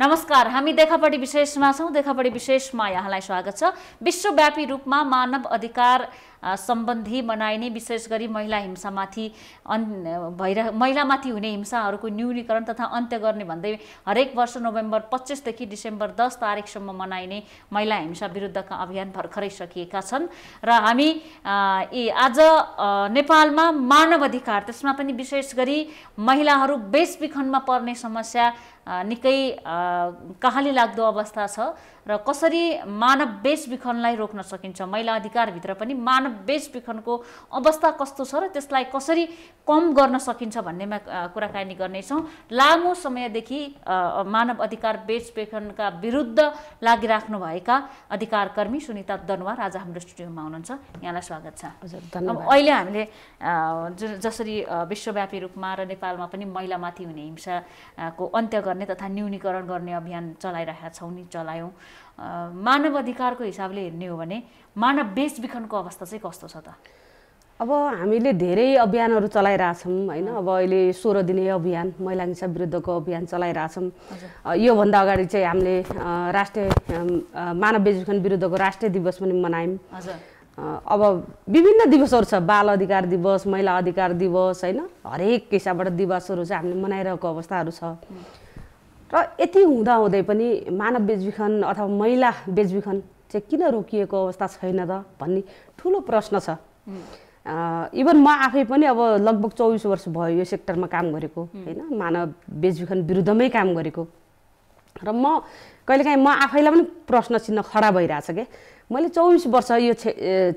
नमस्कार हामी देखापटी विशेषमा छौँ देखापटी विशेषमा यहाँलाई स्वागत छ विश्वव्यापी रूपमा मानव अधिकार सम्बन्धी मनाइने विशेष गरी महिला हिंसामाथि अन् भइरह महिलामाथि हुने हिंसाहरूको न्यूनीकरण तथा अन्त्य गर्ने भन्दै हरेक वर्ष नोभेम्बर पच्चिसदेखि डिसेम्बर दस तारिकसम्म मनाइने महिला हिंसा विरुद्धका अभियान भर्खरै सकिएका छन् र हामी आज नेपालमा मानव अधिकार त्यसमा पनि विशेष गरी महिलाहरू बेचबिखनमा पर्ने समस्या निकै कहाँले लाग्दो अवस्था छ र कसरी मानव बेचबिखनलाई रोक्न सकिन्छ महिला अधिकारभित्र पनि मानव बेचबिखनको अवस्था कस्तो छ र त्यसलाई कसरी कम गर्न सकिन्छ भन्नेमा कुराकानी गर्नेछौँ लामो समयदेखि मानव अधिकार बेचबिखनका विरुद्ध लागिराख्नुभएका अधिकार कर्मी सुनिता दनवार आज हाम्रो स्टुडियोमा हुनुहुन्छ यहाँलाई स्वागत छ धन्यवाद अहिले हामीले जसरी विश्वव्यापी रूपमा र नेपालमा पनि महिलामाथि हुने हिंसाको अन्त्य गर्ने तथा न्यूनीकरण गर्ने अभियान चलाइरहेका छौँ नि चलायौँ मानव अधिकारको हिसाबले हेर्ने हो भने मानव बेचबिखनको अवस्था चाहिँ कस्तो छ त अब हामीले धेरै अभियानहरू चलाइरहेछौँ होइन अब अहिले सोह्र दिने अभियान महिला हिंसा विरुद्धको अभियान चलाइरहेछौँ योभन्दा अगाडि चाहिँ हामीले राष्ट्रिय मानव बेचबिखन विरुद्धको राष्ट्रिय दिवस पनि मनायौँ अब विभिन्न दिवसहरू छ बाल अधिकार दिवस महिला अधिकार दिवस होइन हरेक हिसाबबाट दिवसहरू चाहिँ हामीले मनाइरहेको अवस्थाहरू छ र यति हुँदाहुँदै पनि मानव बेचबिखन अथवा महिला बेचबिखन चाहिँ किन रोकिएको अवस्था छैन त भन्ने ठुलो प्रश्न छ इभन म आफै पनि अब लगभग चौबिस वर्ष भयो यो सेक्टरमा काम गरेको होइन मानव बेचबिखन विरुद्धमै काम गरेको र म कहिलेकाहीँ म आफैलाई पनि प्रश्न चिन्ह खडा भइरहेछ क्या मैले चौबिस वर्ष यो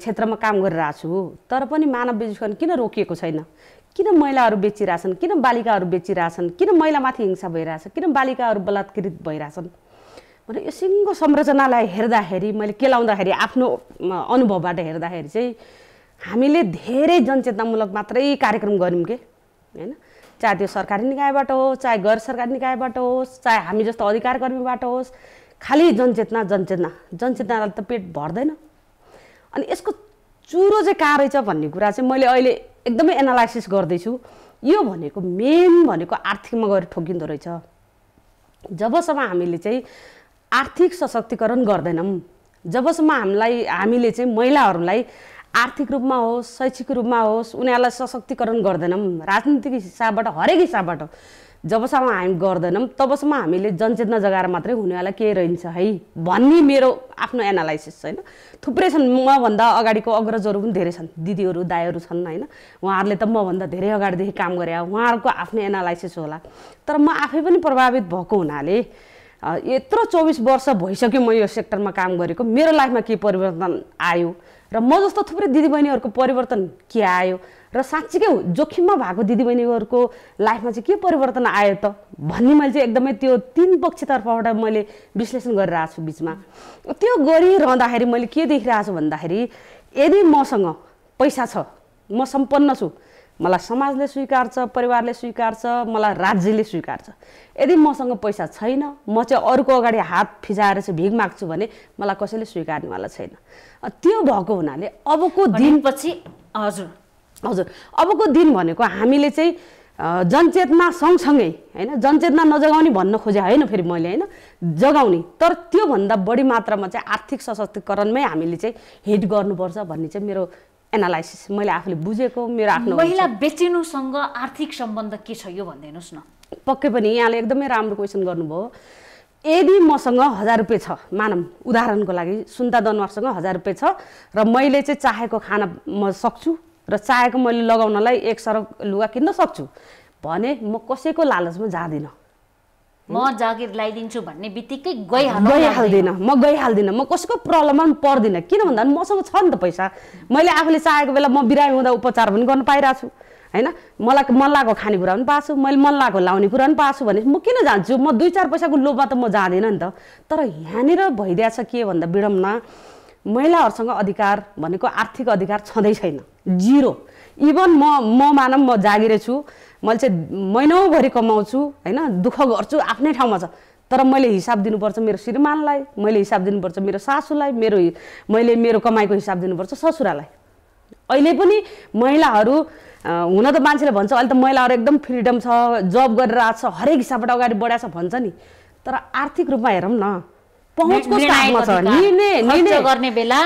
क्षेत्रमा काम गरिरहेको छु तर पनि मानव बेचबिखन किन रोकिएको छैन किन महिलाहरू बेचिरहेछन् किन बालिकाहरू बेचिरहेछन् किन महिलामाथि हिंसा भइरहेछ किन बालिकाहरू बलात्कृत भइरहेछन् भने यो सिङ्गो संरचनालाई हेर्दाखेरि मैले केलाउँदाखेरि आफ्नो अनुभवबाट हेर्दाखेरि चाहिँ हामीले धेरै जनचेतनामूलक मात्रै कार्यक्रम गऱ्यौँ के होइन चाहे त्यो सरकारी निकायबाट होस् चाहे गैर सरकारी निकायबाट होस् चाहे हामी जस्तो अधिकार कर्मीबाट होस् खालि जनचेतना जनचेतना जनचेतनालाई त पेट भर्दैन अनि यसको चुरो चाहिँ कहाँ रहेछ भन्ने कुरा चाहिँ मैले अहिले एकदमै एनालाइसिस गर्दैछु यो भनेको मेन भनेको आर्थिकमा गएर ठोकिँदो रहेछ जबसम्म हामीले चाहिँ आर्थिक सशक्तिकरण गर्दैनौँ जबसम्म हामीलाई हामीले चाहिँ महिलाहरूलाई आर्थिक रूपमा होस् शैक्षिक रूपमा होस् उनीहरूलाई सशक्तिकरण गर्दैनौँ राजनीतिक हिसाबबाट हरेक हिसाबबाट जबसम्म हामी गर्दैनौँ तबसम्म हामीले जनचेतना जगाएर मात्रै हुनेवाला केही रहन्छ है भन्ने मेरो आफ्नो एनालाइसिस होइन थुप्रै छन् मभन्दा अगाडिको अग्रजहरू पनि धेरै छन् दिदीहरू दाईहरू छन् होइन उहाँहरूले त मभन्दा धेरै अगाडिदेखि काम गरे उहाँहरूको आफ्नो एनालाइसिस होला तर म आफै पनि प्रभावित भएको हुनाले यत्रो चौबिस वर्ष भइसक्यो म यो सेक्टरमा काम गरेको मेरो लाइफमा के परिवर्तन आयो र म जस्तो थुप्रै दिदीबहिनीहरूको परिवर्तन के आयो र साँच्चीकै जोखिममा भएको दिदीबहिनीहरूको लाइफमा चाहिँ के परिवर्तन आयो त भन्ने मैले चाहिँ एकदमै त्यो तिन पक्षतर्फबाट मैले विश्लेषण गरिरहेको छु बिचमा त्यो गरिरहँदाखेरि मैले के देखिरहेको छु भन्दाखेरि यदि मसँग पैसा छ म सम्पन्न छु मलाई समाजले स्वीकार्छ परिवारले स्वीकार्छ मलाई राज्यले स्वीकार्छ यदि मसँग पैसा छैन म चाहिँ अरूको अगाडि हात फिजाएर चाहिँ भिख माग्छु भने मलाई कसैले स्वीकार्नेवाला छैन त्यो भएको हुनाले अबको दिनपछि हजुर हजुर अबको दिन भनेको हामीले चाहिँ जनचेतना सँगसँगै होइन जनचेतना नजगाउने भन्न खोजे होइन फेरि मैले होइन जगाउने तर त्योभन्दा बढी मात्रामा चाहिँ आर्थिक सशक्तिकरणमै हामीले चाहिँ हिट गर्नुपर्छ भन्ने चाहिँ मेरो एनालाइसिस मैले आफूले बुझेको मेरो आफ्नो महिला बेचिनुसँग आर्थिक सम्बन्ध के छ यो भनिदिनुहोस् न पक्कै पनि यहाँले एकदमै राम्रो क्वेसन गर्नुभयो यदि मसँग हजार रुपियाँ छ मानम उदाहरणको लागि सुन्ता दनवारसँग हजार रुपियाँ छ र मैले चाहिँ चाहेको खाना म सक्छु र चाहेको मैले लगाउनलाई एक सर लुगा किन्न सक्छु भने म कसैको लालचमा जाँदिनँ म जागिर लगाइदिन्छु भन्ने बित्तिकै गइहाल्नु गइहाल्दिनँ म गइहाल्दिनँ म कसैको प्रब्लममा पनि पर्दिनँ किन भन्दा पनि मसँग छ नि त पैसा मैले आफूले चाहेको बेला म बिरामी हुँदा उपचार पनि गर्नु पाइरहेको छु होइन मलाई मन लागेको खानेकुरा पनि पाएको छु मैले मन लागेको लाउने कुरा पनि पाएको छु भने म किन जान्छु म दुई चार पैसाको लोभमा त म जाँदिनँ नि त तर यहाँनिर भइदिएछ के भन्दा विडम्बना महिलाहरूसँग अधिकार भनेको आर्थिक अधिकार छँदै छैन जिरो इभन म म मानव म जागिरे छु मैले चाहिँ महिनाभरि कमाउँछु होइन दुःख गर्छु आफ्नै ठाउँमा छ तर मैले हिसाब दिनुपर्छ मेरो श्रीमानलाई मैले हिसाब दिनुपर्छ मेरो सासूलाई मेरो मैले मेरो कमाइको हिसाब दिनुपर्छ ससुरालाई अहिले पनि महिलाहरू हुन त मान्छेले भन्छ अहिले त महिलाहरू एकदम फ्रिडम छ जब गरेर आएको छ हरेक हिसाबबाट अगाडि बढाएको छ भन्छ नि तर आर्थिक रूपमा हेरौँ न पहुँचको निर्णय गर्ने बेला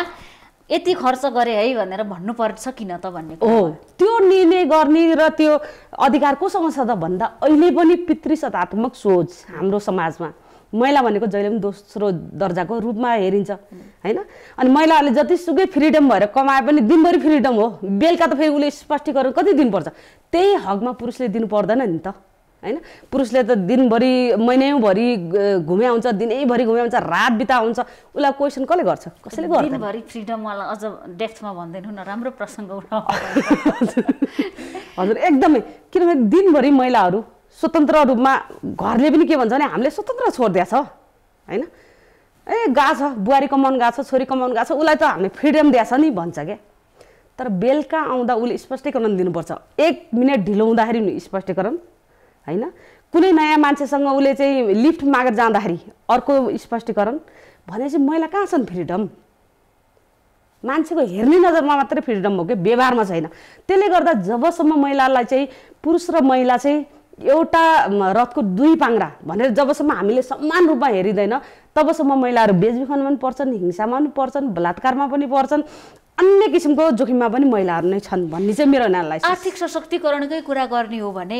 यति खर्च गरे है भनेर भन्नुपर्छ किन त भन्ने हो त्यो निर्णय गर्ने र त्यो अधिकार कोसँग छ त भन्दा अहिले पनि पितृ सतात्मक सोच हाम्रो समाजमा महिला भनेको जहिले पनि दोस्रो दर्जाको रूपमा हेरिन्छ होइन अनि महिलाहरूले जतिसुकै फ्रिडम भएर कमाए पनि दिनभरि फ्रिडम हो बेलुका त फेरि उसले स्पष्टीकरण कति दिनुपर्छ त्यही हकमा पुरुषले दिनु पर्दैन नि त होइन पुरुषले त दिनभरि महिनाभरि घुमे आउँछ दिनैभरि घुमे आउँछ रात बिता हुन्छ उसलाई क्वेसन कसले गर्छ कसैले गर्छ दिनभरि फ्रिडम उहाँलाई अझ डेस्कमा भन्दैन न राम्रो प्रसङ्ग हजुर एकदमै किनभने दिनभरि महिलाहरू स्वतन्त्र रूपमा घरले पनि के भन्छ भने हामीले स्वतन्त्र छोडिदिएको छ होइन ए गएको छ बुहारी कमाउनु गएको छ छोरी कमाउनु गएको छ उसलाई त हामीले फ्रिडम छ नि भन्छ क्या तर बेलुका आउँदा उसले स्पष्टीकरण दिनुपर्छ एक मिनट ढिलो हुँदाखेरि स्पष्टीकरण होइन कुनै नयाँ मान्छेसँग उसले चाहिँ लिफ्ट मागेर जाँदाखेरि अर्को स्पष्टीकरण भनेपछि महिला कहाँ छन् फ्रिडम मान्छेको हेर्ने नजरमा मात्रै फ्रिडम हो कि व्यवहारमा छैन त्यसले गर्दा जबसम्म महिलालाई चाहिँ पुरुष र महिला चाहिँ एउटा रथको दुई पाङ्रा भनेर जबसम्म हामीले सम्मान रूपमा हेरिँदैन तबसम्म महिलाहरू बेचबिखनमा पनि पर्छन् हिंसामा पनि पर्छन् बलात्कारमा पनि पर्छन् अन्य किसिमको जोखिममा पनि महिलाहरू नै छन् भन्ने चाहिँ मेरो नानीलाई आर्थिक सशक्तिकरणकै कुरा गर्ने हो भने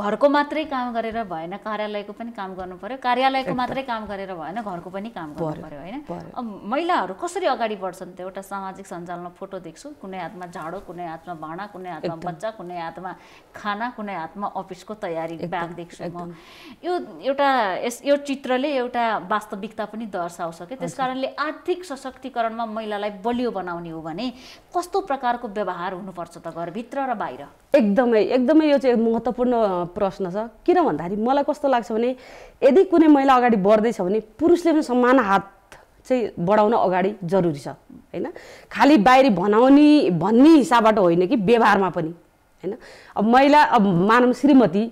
घरको मात्रै काम गरेर भएन कार्यालयको पनि काम गर्नु पर्यो कार्यालयको मात्रै काम गरेर भएन घरको पनि काम गर्नु पर्यो होइन अब महिलाहरू कसरी अगाडि बढ्छन् त एउटा सामाजिक सञ्जालमा फोटो देख्छु कुनै हातमा झाडो कुनै हातमा भाँडा कुनै हातमा बच्चा कुनै हातमा खाना कुनै हातमा अफिसको तयारी ब्याग देख्छु म यो एउटा यस यो चित्रले एउटा वास्तविकता पनि दर्शाउँछ कि त्यस आर्थिक सशक्तिकरणमा महिलालाई बलियो बनाउने बनाउने हो भने कस्तो प्रकारको व्यवहार हुनुपर्छ त घरभित्र र बाहिर एकदमै एकदमै यो चाहिँ महत्त्वपूर्ण प्रश्न छ किन भन्दाखेरि मलाई कस्तो लाग्छ भने यदि कुनै महिला अगाडि बढ्दैछ भने पुरुषले पनि समान हात चाहिँ बढाउन अगाडि जरुरी छ होइन खालि बाहिरी भनाउने भन्ने हिसाबबाट होइन कि व्यवहारमा पनि होइन अब महिला अब मानव श्रीमती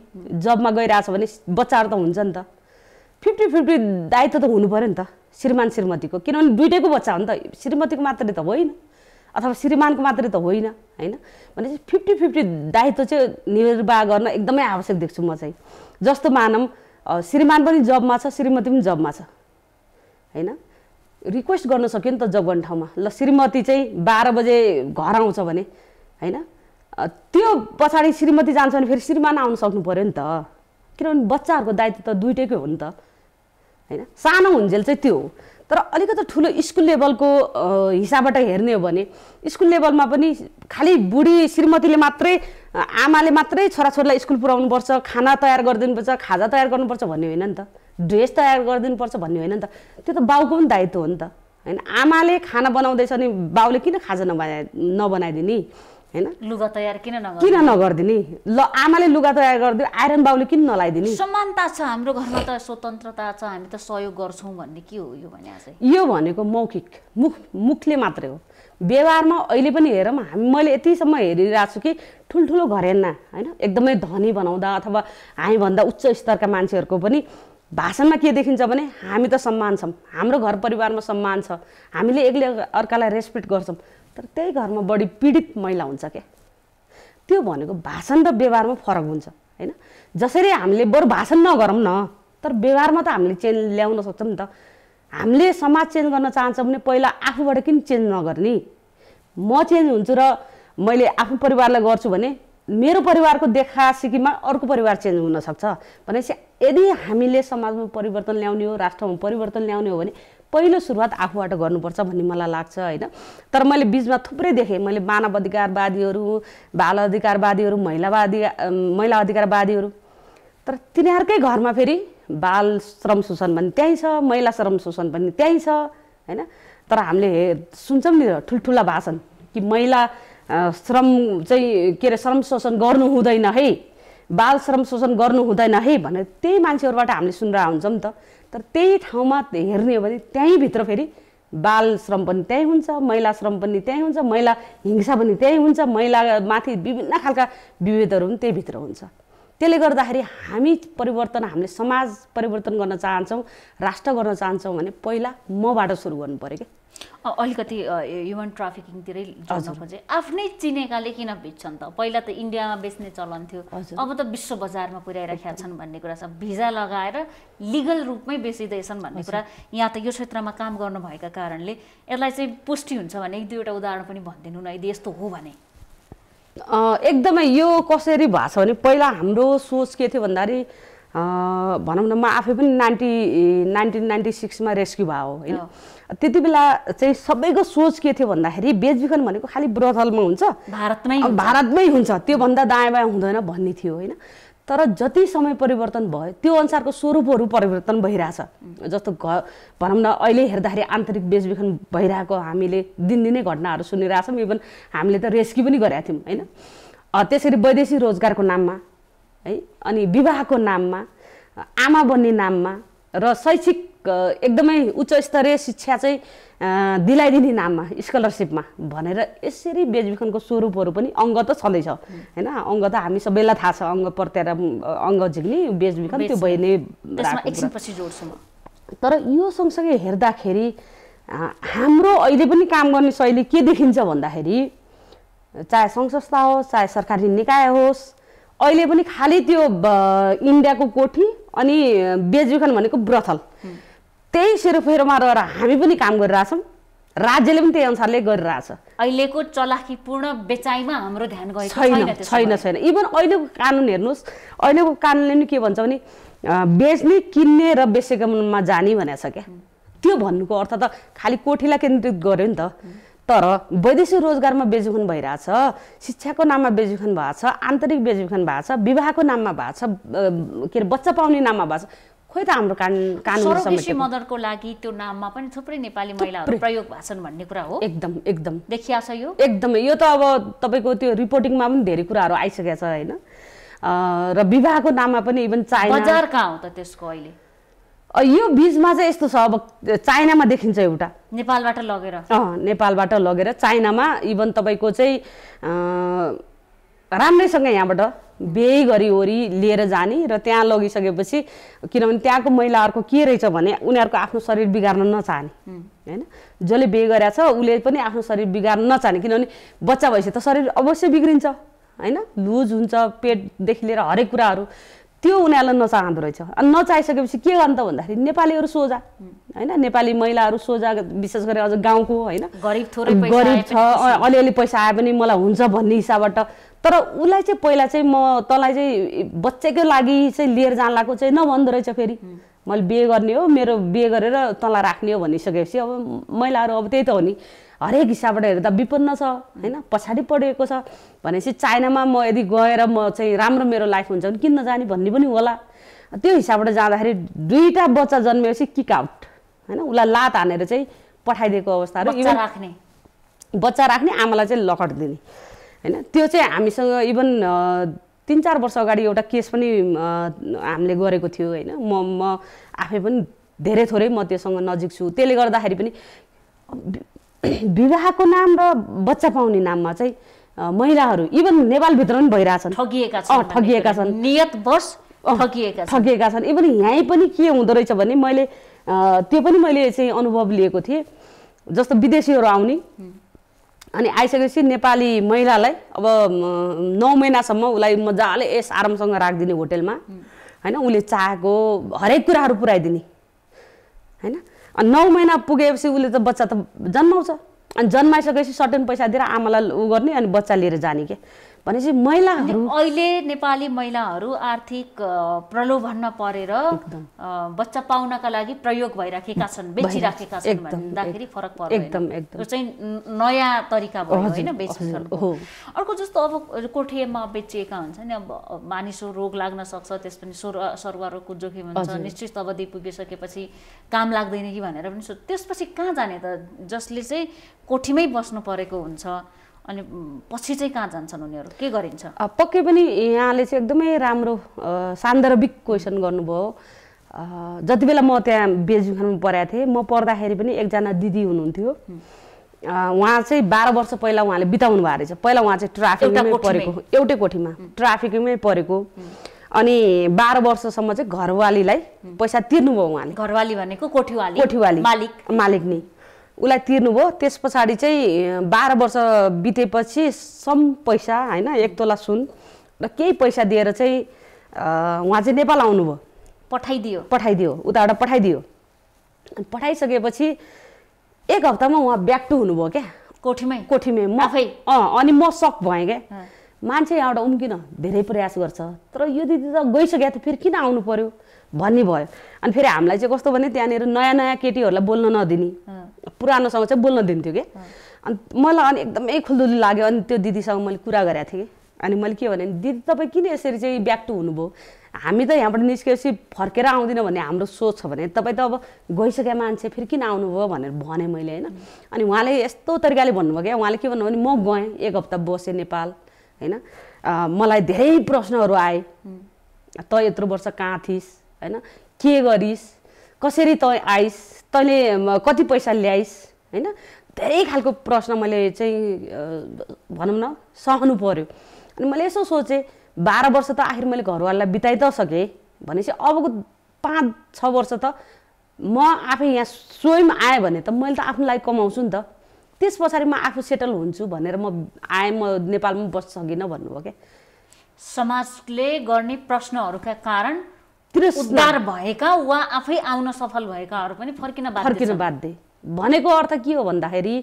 जबमा गइरहेछ भने बच्चाहरू त हुन्छ नि त फिफ्टी फिफ्टी दायित्व त हुनु पऱ्यो नि त श्रीमान श्रीमतीको किनभने दुइटैको बच्चा हो नि त श्रीमतीको मात्रै त होइन अथवा श्रीमानको मात्रै त होइन होइन भनेपछि फिफ्टी फिफ्टी दायित्व चाहिँ निर्वाह गर्न एकदमै आवश्यक देख्छु म चाहिँ जस्तो मानौँ श्रीमान पनि जबमा छ श्रीमती पनि जबमा छ होइन रिक्वेस्ट गर्न सक्यो नि त जब गर्ने ठाउँमा ल श्रीमती चाहिँ बाह्र बजे घर आउँछ भने होइन त्यो पछाडि श्रीमती जान्छ भने फेरि श्रीमान आउनु सक्नु पऱ्यो नि त किनभने बच्चाहरूको दायित्व त दुइटैकै हो नि त होइन सानो हुन्जेल चाहिँ त्यो हो तर अलिकति ठुलो स्कुल लेभलको हिसाबबाट हेर्ने हो भने स्कुल लेभलमा पनि खालि बुढी श्रीमतीले मात्रै आमाले मात्रै छोराछोरीलाई स्कुल पुऱ्याउनुपर्छ खाना तयार गरिदिनुपर्छ खाजा तयार गर्नुपर्छ भन्ने होइन नि त ड्रेस तयार गरिदिनुपर्छ भन्ने होइन नि त त्यो त बाउको पनि दायित्व हो नि त होइन आमाले खाना बनाउँदैछ भने बाउले किन खाजा नबना नबनाइदिने होइन लुगा तयार किन किन नगरिदिने ल आमाले लुगा तयार गरिदियो आइरन बाउले किन नलाइदिने समानता छ हाम्रो घरमा त स्वतन्त्रता छ हामी त सहयोग गर्छौँ भन्ने के हो यो भने यो भनेको मौखिक मुख मुखले मात्रै हो व्यवहारमा अहिले पनि हेरौँ हामी मैले यतिसम्म हेरिरहेको छु कि ठुल्ठुलो घरेन्ना होइन एकदमै धनी बनाउँदा अथवा हामीभन्दा उच्च स्तरका मान्छेहरूको पनि भाषणमा के देखिन्छ भने हामी त सम्मान छौँ हाम्रो घर परिवारमा सम्मान छ हामीले एक्लै अर्कालाई रेस्पेक्ट गर्छौँ तर त्यही घरमा बढी पीडित महिला हुन्छ क्या त्यो भनेको भाषण र व्यवहारमा फरक हुन्छ होइन जसरी हामीले बरु भाषण नगरौँ न तर व्यवहारमा त हामीले चेन्ज ल्याउन सक्छौँ नि त हामीले समाज चेन्ज गर्न चाहन्छौँ भने पहिला आफूबाट किन चेन्ज नगर्ने म चेन्ज हुन्छु र मैले आफ्नो परिवारलाई गर्छु भने मेरो परिवारको देखा देखासिकीमा अर्को परिवार चेन्ज हुनसक्छ भनेपछि यदि हामीले समाजमा परिवर्तन ल्याउने हो राष्ट्रमा परिवर्तन ल्याउने हो भने पहिलो सुरुवात आफूबाट गर्नुपर्छ भन्ने मलाई लाग्छ होइन तर मैले बिचमा थुप्रै देखेँ मैले मानव अधिकारवादीहरू बाल अधिकारवादीहरू महिलावादी महिला अधिकारवादीहरू तर तिनीहरूकै घरमा फेरि बाल श्रम शोषण पनि त्यहीँ छ महिला श्रम शोषण पनि त्यहीँ छ होइन तर हामीले सुन्छौँ नि ठुल्ठुला भाषण कि महिला श्रम चाहिँ के अरे श्रम शोषण गर्नु हुँदैन है बाल श्रम शोषण गर्नु हुँदैन है भनेर त्यही मान्छेहरूबाट हामीले सुनेर हुन्छौँ नि त तर त्यही ठाउँमा हेर्ने हो भने त्यहीँभित्र फेरि बाल श्रम पनि त्यहीँ हुन्छ महिला श्रम पनि त्यहीँ हुन्छ महिला हिंसा पनि त्यहीँ हुन्छ महिलामाथि विभिन्न खालका विभेदहरू पनि त्यहीभित्र हुन्छ त्यसले गर्दाखेरि हामी परिवर्तन हामीले समाज परिवर्तन गर्न चाहन्छौँ राष्ट्र गर्न चाहन्छौँ भने पहिला मबाट सुरु गर्नु पऱ्यो क्या अलिकति ह्युमन ट्राफिकिङतिरै जान खोजे आफ्नै चिनेकाले किन बेच्छन् त पहिला त इन्डियामा बेच्ने चलन थियो अब त विश्व बजारमा पुर्याइराखेका छन् भन्ने कुरा छ भिजा लगाएर लिगल रूपमै बेचिँदैछन् भन्ने कुरा यहाँ त यो क्षेत्रमा काम गर्नुभएका कारणले यसलाई चाहिँ पुष्टि हुन्छ भने एक दुईवटा उदाहरण पनि भनिदिनु न यदि यस्तो हो भने एकदमै यो कसरी भएको छ भने पहिला हाम्रो सोच के थियो भन्दाखेरि भनौँ न म आफै पनि नाइन्टी नाइन्टिन नाइन्टी सिक्समा रेस्क्यु भयो होइन त्यति बेला चाहिँ सबैको सोच के थियो भन्दाखेरि बेचबिखन भनेको खालि ब्रथलमा हुन्छ भारतमै भारतमै हुन्छ त्योभन्दा दायाँ बायाँ हुँदैन भन्ने थियो होइन तर जति समय परिवर्तन भयो त्यो अनुसारको स्वरूपहरू परिवर्तन भइरहेछ जस्तो घ भनौँ न अहिले हेर्दाखेरि आन्तरिक बेचबिखन भइरहेको हामीले दिनदिनै घटनाहरू सुनिरहेछौँ इभन हामीले त रेस्क्यु पनि गरेका थियौँ होइन त्यसरी वैदेशिक रोजगारको नाममा है अनि विवाहको नाममा आमा बन्ने नाममा र शैक्षिक एकदमै उच्च स्तरीय शिक्षा चाहिँ दिलाइदिने नाममा स्कलरसिपमा भनेर यसरी बेचबिखनको स्वरूपहरू पनि अङ्ग त छँदैछ होइन अङ्ग त हामी सबैलाई थाहा छ अङ्ग प्रत्याएर अङ्ग झिक्ने बेचबिखन त्यो भइ नै तर यो सँगसँगै हेर्दाखेरि हाम्रो अहिले पनि काम गर्ने शैली के देखिन्छ भन्दाखेरि चाहे सङ्घ संस्था होस् चाहे सरकारी निकाय होस् अहिले पनि खालि त्यो इन्डियाको कोठी अनि बेचबिखन भनेको ब्रथल त्यही सेरोफेरोमा रहेर हामी पनि काम गरिरहेछौँ राज्यले पनि त्यही अनुसारले गरिरहेछ अहिलेको चलाखीपूर्ण बेचाइमा हाम्रो ध्यान गएको छैन छैन छैन इभन अहिलेको कानुन हेर्नुहोस् अहिलेको कानुनले पनि के भन्छ भने बेच्ने किन्ने र बेचेकोमा जाने भनेको छ क्या त्यो भन्नुको अर्थ त खालि कोठीलाई केन्द्रित गर्यो नि त तर वैदेशिक रोजगारमा बेजुखन भइरहेछ शिक्षाको नाममा बेजुखन भएको छ आन्तरिक बेजुखन भएको छ विवाहको नाममा भएको छ के अरे बच्चा पाउने नाममा भएको छ खोइ त हाम्रो कान कानुन मदरको लागि त्यो नाममा पनि थुप्रै नेपाली महिलाहरू प्रयोग भाषण भन्ने कुरा हो एकदम एकदम देखिया छ यो एकदमै यो त अब तपाईँको त्यो रिपोर्टिङमा पनि धेरै कुराहरू आइसकेको छ होइन र विवाहको नाममा पनि इभन चाइना बजार कहाँ हो त त्यसको अहिले यो बिचमा चाहिँ यस्तो छ अब चाइनामा देखिन्छ एउटा नेपालबाट लगेर अँ नेपालबाट लगेर चाइनामा इभन तपाईँको चाहिँ राम्रैसँग यहाँबाट बेही गरी लिएर जाने र त्यहाँ लगिसकेपछि किनभने त्यहाँको महिलाहरूको के रहेछ भने उनीहरूको आफ्नो शरीर बिगार्न नचाहने होइन जसले बे छ उसले पनि आफ्नो शरीर बिगार्न नचाहने किनभने बच्चा भएपछि त शरीर अवश्य बिग्रिन्छ होइन लुज हुन्छ पेटदेखि लिएर हरेक कुराहरू त्यो उनीहरूलाई नचाहँदो रहेछ अनि नचाहिसकेपछि के गर्नु त भन्दाखेरि नेपालीहरू सोझा होइन नेपाली महिलाहरू सोझा विशेष गरेर अझ गाउँको होइन गरिब थोरै गरिब छ अलिअलि पैसा आए पनि मलाई हुन्छ भन्ने हिसाबबाट तर उसलाई चाहिँ पहिला चाहिँ म तँलाई चाहिँ बच्चैको लागि चाहिँ लिएर जानलाको चाहिँ नभन्दो रहेछ फेरि मैले बिहे गर्ने हो मेरो बिहे गरेर तँलाई राख्ने हो भनिसकेपछि अब महिलाहरू अब त्यही त हो नि हरेक हिसाबबाट हेर्दा विपन्न छ होइन पछाडि पढेको छ भनेपछि चाइनामा म यदि गएर म चाहिँ राम्रो मेरो लाइफ हुन्छ भने किन नजाने भन्ने पनि होला त्यो हिसाबबाट जाँदाखेरि दुईवटा बच्चा जन्मेपछि किक आउट होइन उसलाई लात हानेर चाहिँ पठाइदिएको अवस्थाहरू बच्चा राख्ने आमालाई चाहिँ लकट दिने होइन त्यो चाहिँ हामीसँग इभन तिन चार वर्ष अगाडि एउटा केस पनि हामीले गरेको थियो होइन म म आफै पनि धेरै थोरै म त्योसँग नजिक छु त्यसले गर्दाखेरि पनि विवाहको नाम र बच्चा पाउने नाममा चाहिँ महिलाहरू इभन नेपालभित्र पनि भइरहेछन् ठगिएका छन् ठगिएका छन् नियत बस ठगिएका ठगिएका छन् इभन यहीँ पनि के हुँदो रहेछ भने मैले त्यो पनि मैले चाहिँ अनुभव लिएको थिएँ जस्तो विदेशीहरू आउने अनि आइसकेपछि नेपाली महिलालाई अब नौ महिनासम्म उसलाई मजाले यस आरामसँग राखिदिने होटेलमा होइन उसले चाहेको हरेक कुराहरू पुऱ्याइदिने होइन अनि नौ महिना पुगेपछि उसले त बच्चा त जन्माउँछ अनि जन्माइसकेपछि सर्टेन पैसा दिएर आमालाई उ गर्ने अनि बच्चा लिएर जाने क्या भनेपछि महिलाहरू अहिले नेपाली महिलाहरू आर्थिक प्रलोभनमा परेर बच्चा पाउनका लागि प्रयोग भइराखेका छन् बेचिराखेका छन् भन्दाखेरि फरक पर्छ एकदम चाहिँ नयाँ तरिका भयो होइन बेच्नु अर्को जस्तो अब कोठेमा बेचिएका हुन्छ नि अब मानिसहरू रोग लाग्न सक्छ त्यस पनि सरुवा रोगको जोखिम हुन्छ निश्चित अवधि पुगिसकेपछि काम लाग्दैन कि भनेर पनि त्यसपछि कहाँ जाने त जसले चाहिँ कोठीमै बस्नु परेको हुन्छ अनि पछि चाहिँ कहाँ जान्छन् उनीहरू के गरिन्छ पक्कै पनि यहाँले चाहिँ एकदमै राम्रो सान्दर्भिक क्वेसन गर्नुभयो जति बेला म त्यहाँ बेजुखानमा परेको थिएँ म पढ्दाखेरि पनि एकजना दिदी हुनुहुन्थ्यो उहाँ चाहिँ बाह्र वर्ष पहिला उहाँले बिताउनु भएको रहेछ पहिला उहाँ चाहिँ ट्राफिकमै परेको एउटै कोठीमा ट्राफिकमै परेको अनि बाह्र वर्षसम्म चाहिँ घरवालीलाई पैसा तिर्नुभयो उहाँले घरवाली भनेको कोठीवाली कोठीवाली मालिक मालिक नै उसलाई तिर्नुभयो त्यस पछाडि चाहिँ बाह्र वर्ष बितेपछि सम पैसा होइन एक तोला सुन र केही पैसा दिएर चाहिँ उहाँ चाहिँ नेपाल आउनुभयो पठाइदियो पठाइदियो उताबाट पठाइदियो पठाइसकेपछि एक हप्तामा उहाँ ब्याक टु हुनुभयो क्या कोठीमै कोठीमै म अँ अनि म सक भएँ क्या मान्छे यहाँबाट उम्किन धेरै प्रयास गर्छ तर यो दिदी त गइसक्यो त फेरि किन आउनु पर्यो भन्ने भयो अनि फेरि हामीलाई चाहिँ कस्तो भने त्यहाँनिर नयाँ नयाँ केटीहरूलाई बोल्न नदिने पुरानोसँग चाहिँ बोल्न दिन्थ्यो कि अनि मलाई अनि एकदमै खुल्दुली लाग्यो अनि त्यो दिदीसँग मैले कुरा गरेको थिएँ कि अनि मैले के भने दिदी तपाईँ किन यसरी चाहिँ ब्याक टु हुनुभयो हामी त यहाँबाट निस्केपछि फर्केर आउँदिनँ भन्ने हाम्रो सोच छ भने तपाईँ त अब गइसके मान्छे फेरि किन आउनुभयो भनेर भने मैले होइन अनि उहाँले यस्तो तरिकाले भन्नुभयो क्या उहाँले के भन्नुभयो भने म गएँ एक हप्ता बसेँ नेपाल होइन मलाई धेरै प्रश्नहरू आए त यत्रो वर्ष कहाँ थिइस् होइन के गरिस् कसरी तँ आइस् तैँले कति पैसा ल्याइस् होइन धेरै खालको प्रश्न मैले चाहिँ भनौँ न सहनु पऱ्यो अनि मैले यसो सोचेँ बाह्र वर्ष त आखिर मैले घरवालालाई बिताइ त सकेँ भनेपछि अबको पाँच छ वर्ष त म आफै यहाँ स्वयं आएँ भने त मैले त आफ्नो लागि कमाउँछु नि त त्यस पछाडि म आफू सेटल हुन्छु भनेर म आएँ म नेपालमा बस्न सकिनँ भन्नुभयो क्या समाजले गर्ने प्रश्नहरूका कारण उद्धार भएका वा आफै आउन सफल भएकाहरू पनि फर्किन फर्किन बाध्य भनेको अर्थ के हो भन्दाखेरि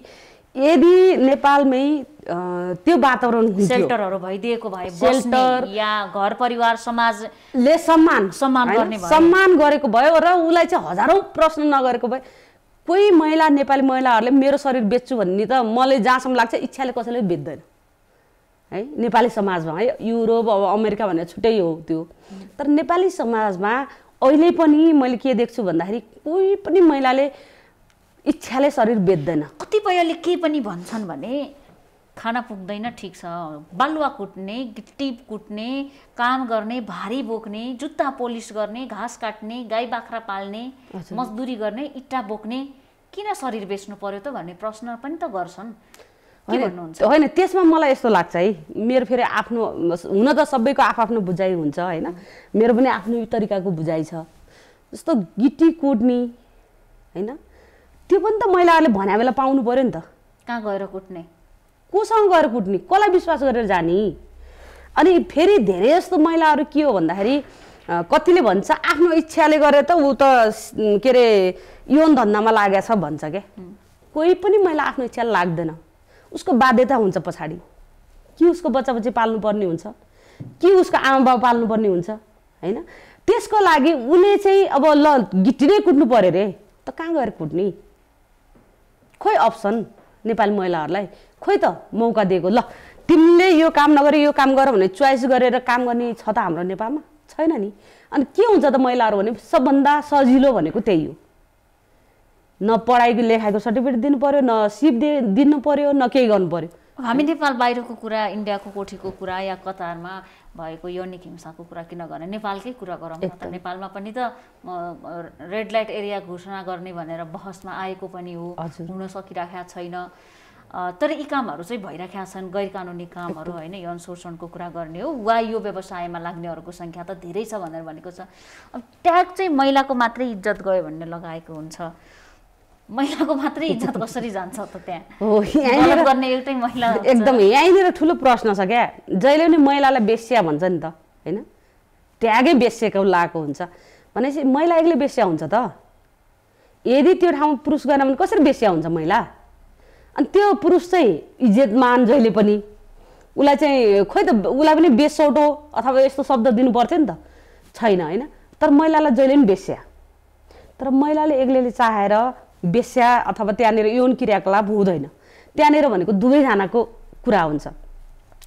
यदि नेपालमै त्यो वातावरण सेल्टरहरू भइदिएको भए सेल्टर या घर परिवार समाजले सम्मान सम्मान गर्ने सम्मान गरेको भयो र उसलाई चाहिँ हजारौँ प्रश्न नगरेको भए कोही महिला नेपाली महिलाहरूले मेरो शरीर बेच्छु भन्ने त मलाई जहाँसम्म लाग्छ इच्छाले कसैले बेच्दैन है नेपाली समाजमा है युरोप अब अमेरिका भनेर छुट्टै हो त्यो तर नेपाली समाजमा अहिले पनि मैले के देख्छु भन्दाखेरि कोही पनि महिलाले इच्छाले शरीर बेच्दैन कतिपयले के पनि भन्छन् भने खाना पुग्दैन ठिक छ बालुवा कुट्ने टिप कुट्ने काम गर्ने भारी बोक्ने जुत्ता पोलिस गर्ने घाँस काट्ने गाई बाख्रा पाल्ने मजदुरी गर्ने इट्टा बोक्ने किन शरीर बेच्नु पर्यो त भन्ने प्रश्न पनि त गर्छन् होइन त्यसमा मलाई यस्तो लाग्छ है मेरो फेरि आफ्नो हुन त सबैको आफ्नो बुझाइ हुन्छ होइन मेरो पनि आफ्नो तरिकाको बुझाइ छ जस्तो गिटी कुट्ने होइन त्यो पनि त महिलाहरूले भन्या बेला पाउनु पऱ्यो नि त कहाँ गएर कुट्ने कोसँग गएर कुट्ने कसलाई विश्वास गरेर जाने अनि फेरि धेरै जस्तो महिलाहरू के हो भन्दाखेरि कतिले भन्छ आफ्नो इच्छाले गरेर त ऊ त के अरे यौन धन्दामा लागेको छ भन्छ क्या कोही पनि महिला आफ्नो इच्छाले लाग्दैन उसको बाध्यता हुन्छ पछाडि कि उसको बच्चा बच्ची पाल्नुपर्ने हुन्छ कि उसको आमा बाबा पाल्नुपर्ने हुन्छ होइन त्यसको लागि उसले चाहिँ अब ल गिटी नै कुट्नु पऱ्यो अरे त कहाँ गएर कुट्ने खोइ अप्सन नेपाली महिलाहरूलाई खोइ त मौका दिएको ल तिमीले यो काम नगरे यो काम गर भने चोइस गरेर काम गर्ने छ त हाम्रो नेपालमा छैन नि अनि के हुन्छ त महिलाहरू भने सबभन्दा सजिलो भनेको त्यही हो न पढाइको लेखाइको सर्टिफिकेट दिनु पर्यो न सिप दिनु पर्यो न केही गर्नु पर्यो हामी नेपाल बाहिरको कुरा इन्डियाको कोठीको कुरा या कतारमा भएको यौनिक हिंसाको कुरा किन गर्ने नेपालकै कुरा गरौँ त नेपालमा पनि त रेड लाइट एरिया घोषणा गर्ने भनेर बहसमा आएको पनि हो हुन सकिराखेका छैन तर यी कामहरू चाहिँ भइराखेका छन् गैर कानुनी कामहरू होइन यौन शोषणको कुरा गर्ने हो वा यो व्यवसायमा लाग्नेहरूको सङ्ख्या त धेरै छ भनेर भनेको छ अब ट्याग चाहिँ महिलाको मात्रै इज्जत गयो भन्ने लगाएको हुन्छ महिलाको मात्रै इज्जत कसरी जान्छ त त्यहाँ हो गर्ने एउटै महिला एकदम यहीँनिर ठुलो प्रश्न छ क्या जहिले पनि महिलालाई बेस्या भन्छ नि त होइन त्यागै बेसिएको लगाएको हुन्छ भनेपछि महिला एक्लै बेस्या हुन्छ त यदि त्यो ठाउँमा पुरुष गएन भने कसरी बेस्या हुन्छ महिला अनि त्यो पुरुष चाहिँ इज्जतमान जहिले पनि उसलाई चाहिँ खोइ त उसलाई पनि बेसौटो अथवा यस्तो शब्द दिनु पर्थ्यो नि त छैन होइन तर महिलालाई जहिले पनि बेस्या तर महिलाले एक्लैले चाहेर बेस्या अथवा त्यहाँनिर यौन क्रियाकलाप हुँदैन त्यहाँनिर भनेको दुवैजनाको कुरा हुन्छ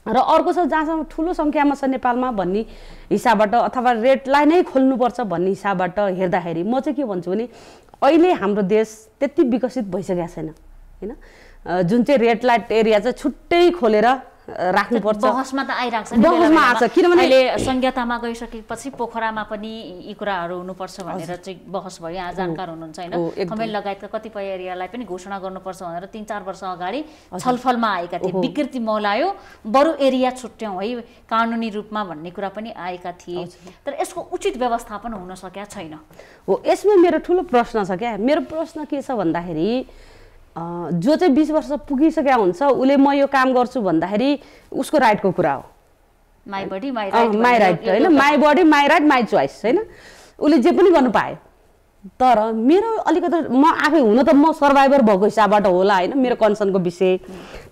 र अर्को छ जहाँसम्म ठुलो सङ्ख्यामा छ नेपालमा भन्ने हिसाबबाट अथवा रेटलाई नै खोल्नुपर्छ भन्ने हिसाबबाट हेर्दाखेरि म चाहिँ के भन्छु भने अहिले हाम्रो देश त्यति विकसित भइसकेको छैन होइन जुन चाहिँ रेड लाइट एरिया चाहिँ छुट्टै खोलेर राख्नुपर्छ बहसमा त आइरहेको छ बहसमा आएको छ किनभने अहिले संज्ञातामा गइसकेपछि पोखरामा पनि यी कुराहरू हुनुपर्छ भनेर चाहिँ बहस भयो यहाँ जानकार हुनुहुन्छ होइन खमेल लगायतका कतिपय एरियालाई पनि घोषणा गर्नुपर्छ भनेर तिन चार वर्ष अगाडि छलफलमा आएका थिए विकृति मौलायो बरु एरिया छुट्याउँ है कानुनी रूपमा भन्ने कुरा पनि आएका थिए तर यसको उचित व्यवस्थापन हुन सकेका छैन हो यसमा मेरो ठुलो प्रश्न छ क्या मेरो प्रश्न के छ भन्दाखेरि जो चाहिँ बिस वर्ष पुगिसकेका हुन्छ उसले म यो काम गर्छु भन्दाखेरि उसको राइटको कुरा हो माई राइट होइन my body my right my choice होइन उसले जे पनि गर्नु पायो तर मेरो अलिकति म आफै हुन त म सर्भाइभर भएको हिसाबबाट होला होइन मेरो कन्सर्नको विषय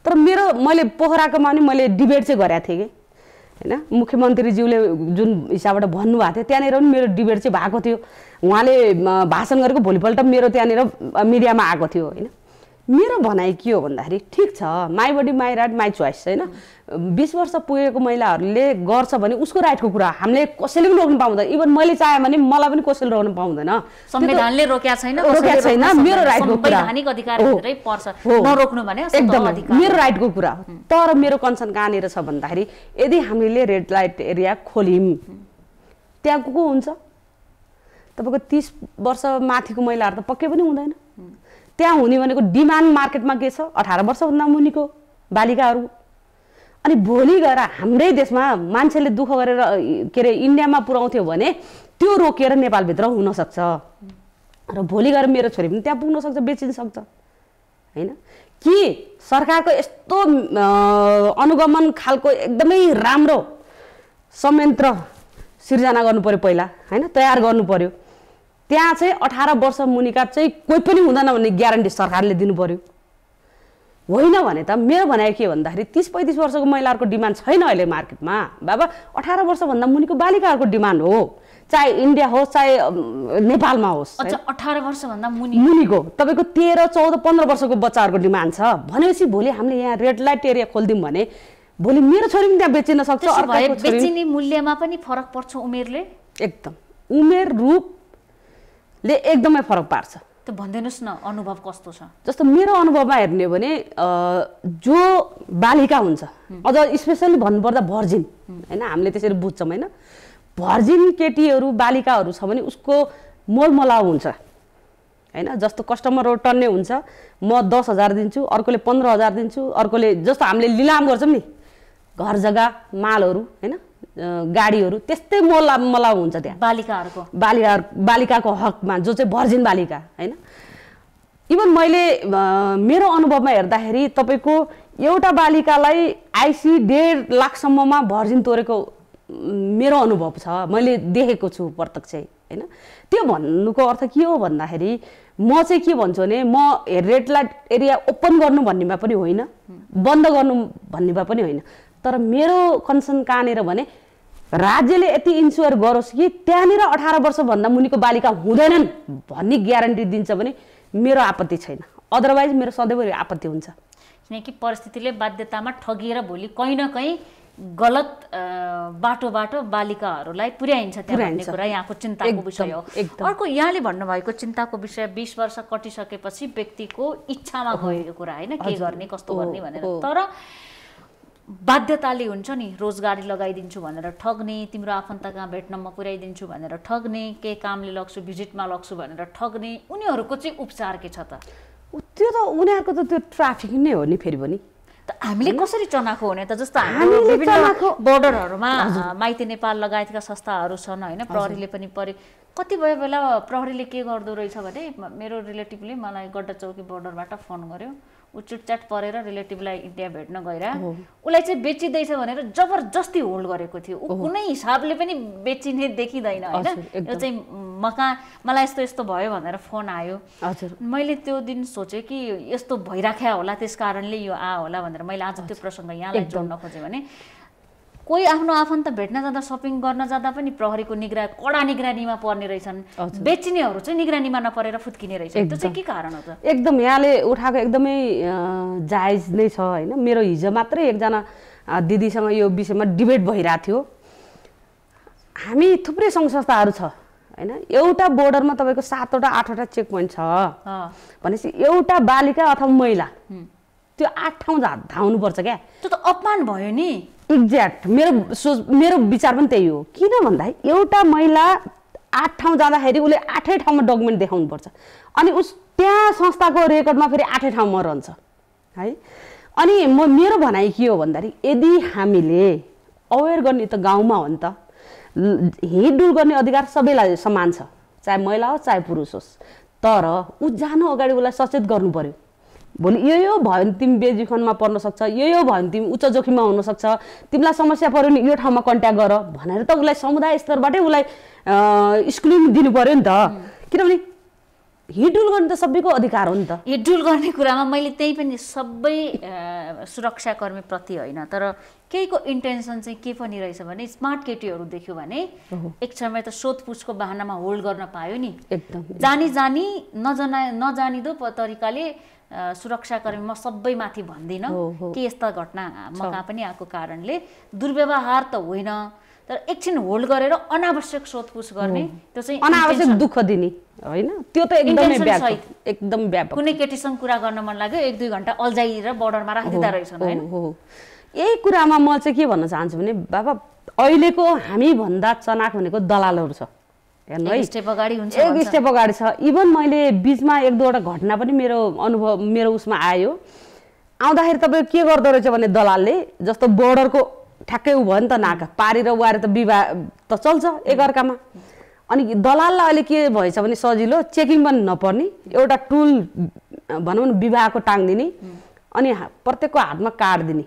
तर मेरो मैले पोखराकोमा पनि मैले डिबेट चाहिँ गरेको थिएँ कि होइन मुख्यमन्त्रीज्यूले जुन हिसाबबाट भन्नुभएको थियो त्यहाँनिर पनि मेरो डिबेट चाहिँ भएको थियो उहाँले भाषण गरेको भोलिपल्ट मेरो त्यहाँनिर मिडियामा आएको थियो होइन मेरो भनाइ के हो भन्दाखेरि ठिक छ my body my right my choice होइन बिस वर्ष पुगेको महिलाहरूले गर्छ भने उसको राइटको कुरा हामीले कसैले पनि रोक्नु पाउँदैन इभन मैले चाहेँ भने मलाई पनि कसैले रोक्नु पाउँदैन संविधानले रोकेको छैन मेरो राइटको कुरा पर्छ मेरो राइटको कुरा हो तर मेरो कन्सर्न कहाँनिर छ भन्दाखेरि यदि हामीले रेड लाइट एरिया खोल्यौँ त्यहाँ को को हुन्छ तपाईँको तिस वर्ष माथिको महिलाहरू त पक्कै पनि हुँदैन त्यहाँ हुने भनेको डिमान्ड मार्केटमा के छ अठार वर्षभन्दा मुनिको बालिकाहरू अनि भोलि गएर हाम्रै देशमा मान्छेले दुःख गरेर के अरे इन्डियामा पुऱ्याउँथ्यो भने त्यो रोकिएर नेपालभित्र हुनसक्छ र भोलि गएर मेरो छोरी पनि त्यहाँ पुग्न सक्छ बेचिन सक्छ होइन कि सरकारको यस्तो अनुगमन खालको एकदमै राम्रो संयन्त्र सिर्जना गर्नु पऱ्यो पहिला होइन तयार गर्नु पऱ्यो त्यहाँ चाहिँ अठार वर्ष मुनिका चाहिँ कोही पनि हुँदैन भन्ने ग्यारेन्टी सरकारले दिनु पऱ्यो होइन भने त मेरो भनाइ के भन्दाखेरि तिस पैँतिस वर्षको महिलाहरूको डिमान्ड छैन अहिले मार्केटमा बाबा अठार वर्षभन्दा मुनिको बालिकाहरूको डिमान्ड हो चाहे इन्डिया होस् चाहे नेपालमा होस् अठार वर्षभन्दा मुनि मुनिको तपाईँको तेह्र चौध पन्ध्र वर्षको बच्चाहरूको डिमान्ड छ भनेपछि भोलि हामीले यहाँ रेड लाइट एरिया खोलिदिउँ भने भोलि मेरो छोरी पनि त्यहाँ बेचिन सक्छ बेचिने मूल्यमा पनि फरक पर्छ उमेरले एकदम उमेर रूप ले एकदमै फरक पार्छ त भनिदिनुहोस् न अनुभव कस्तो छ जस्तो मेरो अनुभवमा हेर्ने हो भने जो बालिका हुन्छ अझ स्पेसली भन्नुपर्दा भर्जिन होइन हामीले त्यसरी बुझ्छौँ होइन भर्जिन केटीहरू बालिकाहरू छ भने उसको मोलमलाउ हुन्छ होइन जस्तो कस्टमरहरू टन्ने हुन्छ म दस हजार दिन्छु अर्कोले पन्ध्र हजार दिन्छु अर्कोले जस्तो हामीले लिलाम गर्छौँ नि घर जग्गा मालहरू होइन गाडीहरू त्यस्तै मला मलाउ हुन्छ त्यहाँ बालिकाहरूको बालिका बालिकाको हकमा जो चाहिँ भर्जिन बालिका होइन इभन मैले मेरो अनुभवमा हेर्दाखेरि तपाईँको एउटा बालिकालाई आइसी डेढ लाखसम्ममा भर्जिन तोरेको मेरो अनुभव छ मैले देखेको छु प्रत्यक्ष होइन त्यो भन्नुको अर्थ के हो भन्दाखेरि म चाहिँ के भन्छु भने म रेड लाइट एरिया ओपन गर्नु भन्नेमा पनि होइन बन्द गर्नु भन्नेमा पनि होइन तर मेरो कन्सर्न कहाँनिर भने राज्यले यति इन्स्योर गरोस् कि त्यहाँनिर अठार वर्षभन्दा मुनिको बालिका हुँदैनन् भन्ने ग्यारेन्टी दिन्छ भने मेरो आपत्ति छैन अदरवाइज मेरो सधैँभरि आपत्ति हुन्छ किनकि परिस्थितिले बाध्यतामा ठगिएर भोलि कहीँ न कहीँ गलत बाटोबाट बालिकाहरूलाई पुर्याइन्छ भन्ने कुरा यहाँको चिन्ताको विषय हो अर्को यहाँले भन्नुभएको चिन्ताको विषय बिस वर्ष कटिसकेपछि व्यक्तिको इच्छामा गएको कुरा होइन के गर्ने कस्तो गर्ने भनेर तर बाध्यताले हुन्छ नि रोजगारी लगाइदिन्छु भनेर ठग्ने तिम्रो आफन्त कहाँ भेट्नमा पुर्याइदिन्छु भनेर ठग्ने केही कामले लग्छु भिजिटमा लग्छु भनेर ठग्ने उनीहरूको चाहिँ उपचार के छ त त्यो त उनीहरूको त त्यो ट्राफिक नै हो नि फेरि पनि हामीले कसरी चनाखो हुने त जस्तो हाम्रो बोर्डरहरूमा माइती नेपाल लगायतका संस्थाहरू छन् होइन प्रहरीले पनि परे कतिपय बेला प्रहरीले के गर्दो रहेछ भने मेरो रिलेटिभले मलाई गड्डा चौकी बोर्डरबाट फोन गर्यो ऊ चुटचाट परेर रिलेटिभलाई इन्डिया भेट्न गएर उसलाई चाहिँ बेचिँदैछ भनेर जबरजस्ती होल्ड गरेको थियो ऊ कुनै हिसाबले पनि बेचिने देखिँदैन होइन यो चाहिँ म कहाँ मलाई यस्तो यस्तो भयो भनेर फोन आयो हजुर मैले त्यो दिन सोचेँ कि यस्तो भइराख्या होला त्यस कारणले यो आ होला भनेर मैले आज त्यो प्रसङ्ग यहाँलाई जोड्न खोजेँ भने कोही आफ्नो आफन्त भेट्न जाँदा सपिङ गर्न जाँदा पनि प्रहरीको निगरानी कडा निगरानीमा पर्ने रहेछन् बेचिनेहरू चाहिँ निगरानीमा नपरेर फुत्किने रहेछ त्यो चाहिँ के कारण हो त एकदम यहाँले उठाएको एकदमै जायज नै छ होइन मेरो हिजो मात्रै एकजना दिदीसँग यो विषयमा डिबेट भइरहेको थियो हामी थुप्रै सङ्घ संस्थाहरू छ होइन एउटा बोर्डरमा तपाईँको सातवटा आठवटा चेक पोइन्ट छ भनेपछि एउटा बालिका अथवा महिला त्यो आठ ठाउँ धाउनुपर्छ क्या त्यो त अपमान भयो नि एक्ज्याक्ट मेरो सोच मेरो विचार पनि त्यही हो किन भन्दा एउटा महिला आठ ठाउँ जाँदाखेरि उसले आठै ठाउँमा डकुमेन्ट देखाउनुपर्छ अनि उस त्यहाँ संस्थाको रेकर्डमा फेरि आठै ठाउँमा रहन्छ है अनि म मेरो भनाइ के हो भन्दाखेरि यदि हामीले अवेर गर्ने त गाउँमा हो नि त हिँडुल गर्ने अधिकार सबैलाई समान छ चाहे महिला होस् चाहे पुरुष होस् तर ऊ जानु अगाडि उसलाई सचेत गर्नु पऱ्यो भोलि यो यो भयो भने तिमी बेजिखनमा पर्न सक्छ यो यो भयो भने तिमी उच्च जोखिममा हुनसक्छ तिमीलाई समस्या पऱ्यो भने यो ठाउँमा कन्ट्याक्ट गर भनेर त उसलाई समुदाय स्तरबाटै उसलाई स्कुलिङ दिनु पऱ्यो नि त किनभने हिडुल गर्नु त सबैको अधिकार हो नि त हिडुल गर्ने कुरामा मैले त्यही पनि सबै सुरक्षाकर्मीप्रति होइन तर केहीको इन्टेन्सन चाहिँ के पनि रहेछ भने स्मार्ट केटीहरू देख्यो भने एक समय त सोधपुछको बाहनामा होल्ड गर्न पायो नि एकदम जानी जानी नजना नजानिदो तरिकाले सुरक्षाकर्मी म सबैमाथि भन्दिनँ के यस्ता घटना म कहाँ पनि आएको कारणले दुर्व्यवहार त होइन तर एकछिन होल्ड गरेर अनावश्यक सोधपुछ गर्ने त्यो चाहिँ अनावश्यक दुःख दिने होइन त्यो त एकदमै एकदम व्यापक कुनै केटीसँग कुरा गर्न मन लाग्यो एक दुई घन्टा अल्झाइएर बर्डरमा राखिदिँदा रहेछ होइन यही कुरामा म चाहिँ के भन्न चाहन्छु भने बाबा अहिलेको हामीभन्दा चनाक भनेको दलालहरू छ हेर्नु है स्टेप अगाडि हुन्छ एक स्टेप अगाडि छ इभन मैले बिचमा एक दुईवटा घटना पनि मेरो अनुभव मेरो उसमा आयो आउँदाखेरि तपाईँ के गर्दो रहेछ भने दलालले जस्तो बोर्डरको ठ्याक्कै ऊ भयो नि त नाका पारेर उहाँ त विवाह त चल्छ एकअर्कामा अनि दलाललाई अहिले के भएछ भने सजिलो चेकिङ पनि नपर्ने एउटा टुल भनौँ न विवाहको टाङ दिने अनि प्रत्येकको हातमा कार्ड दिने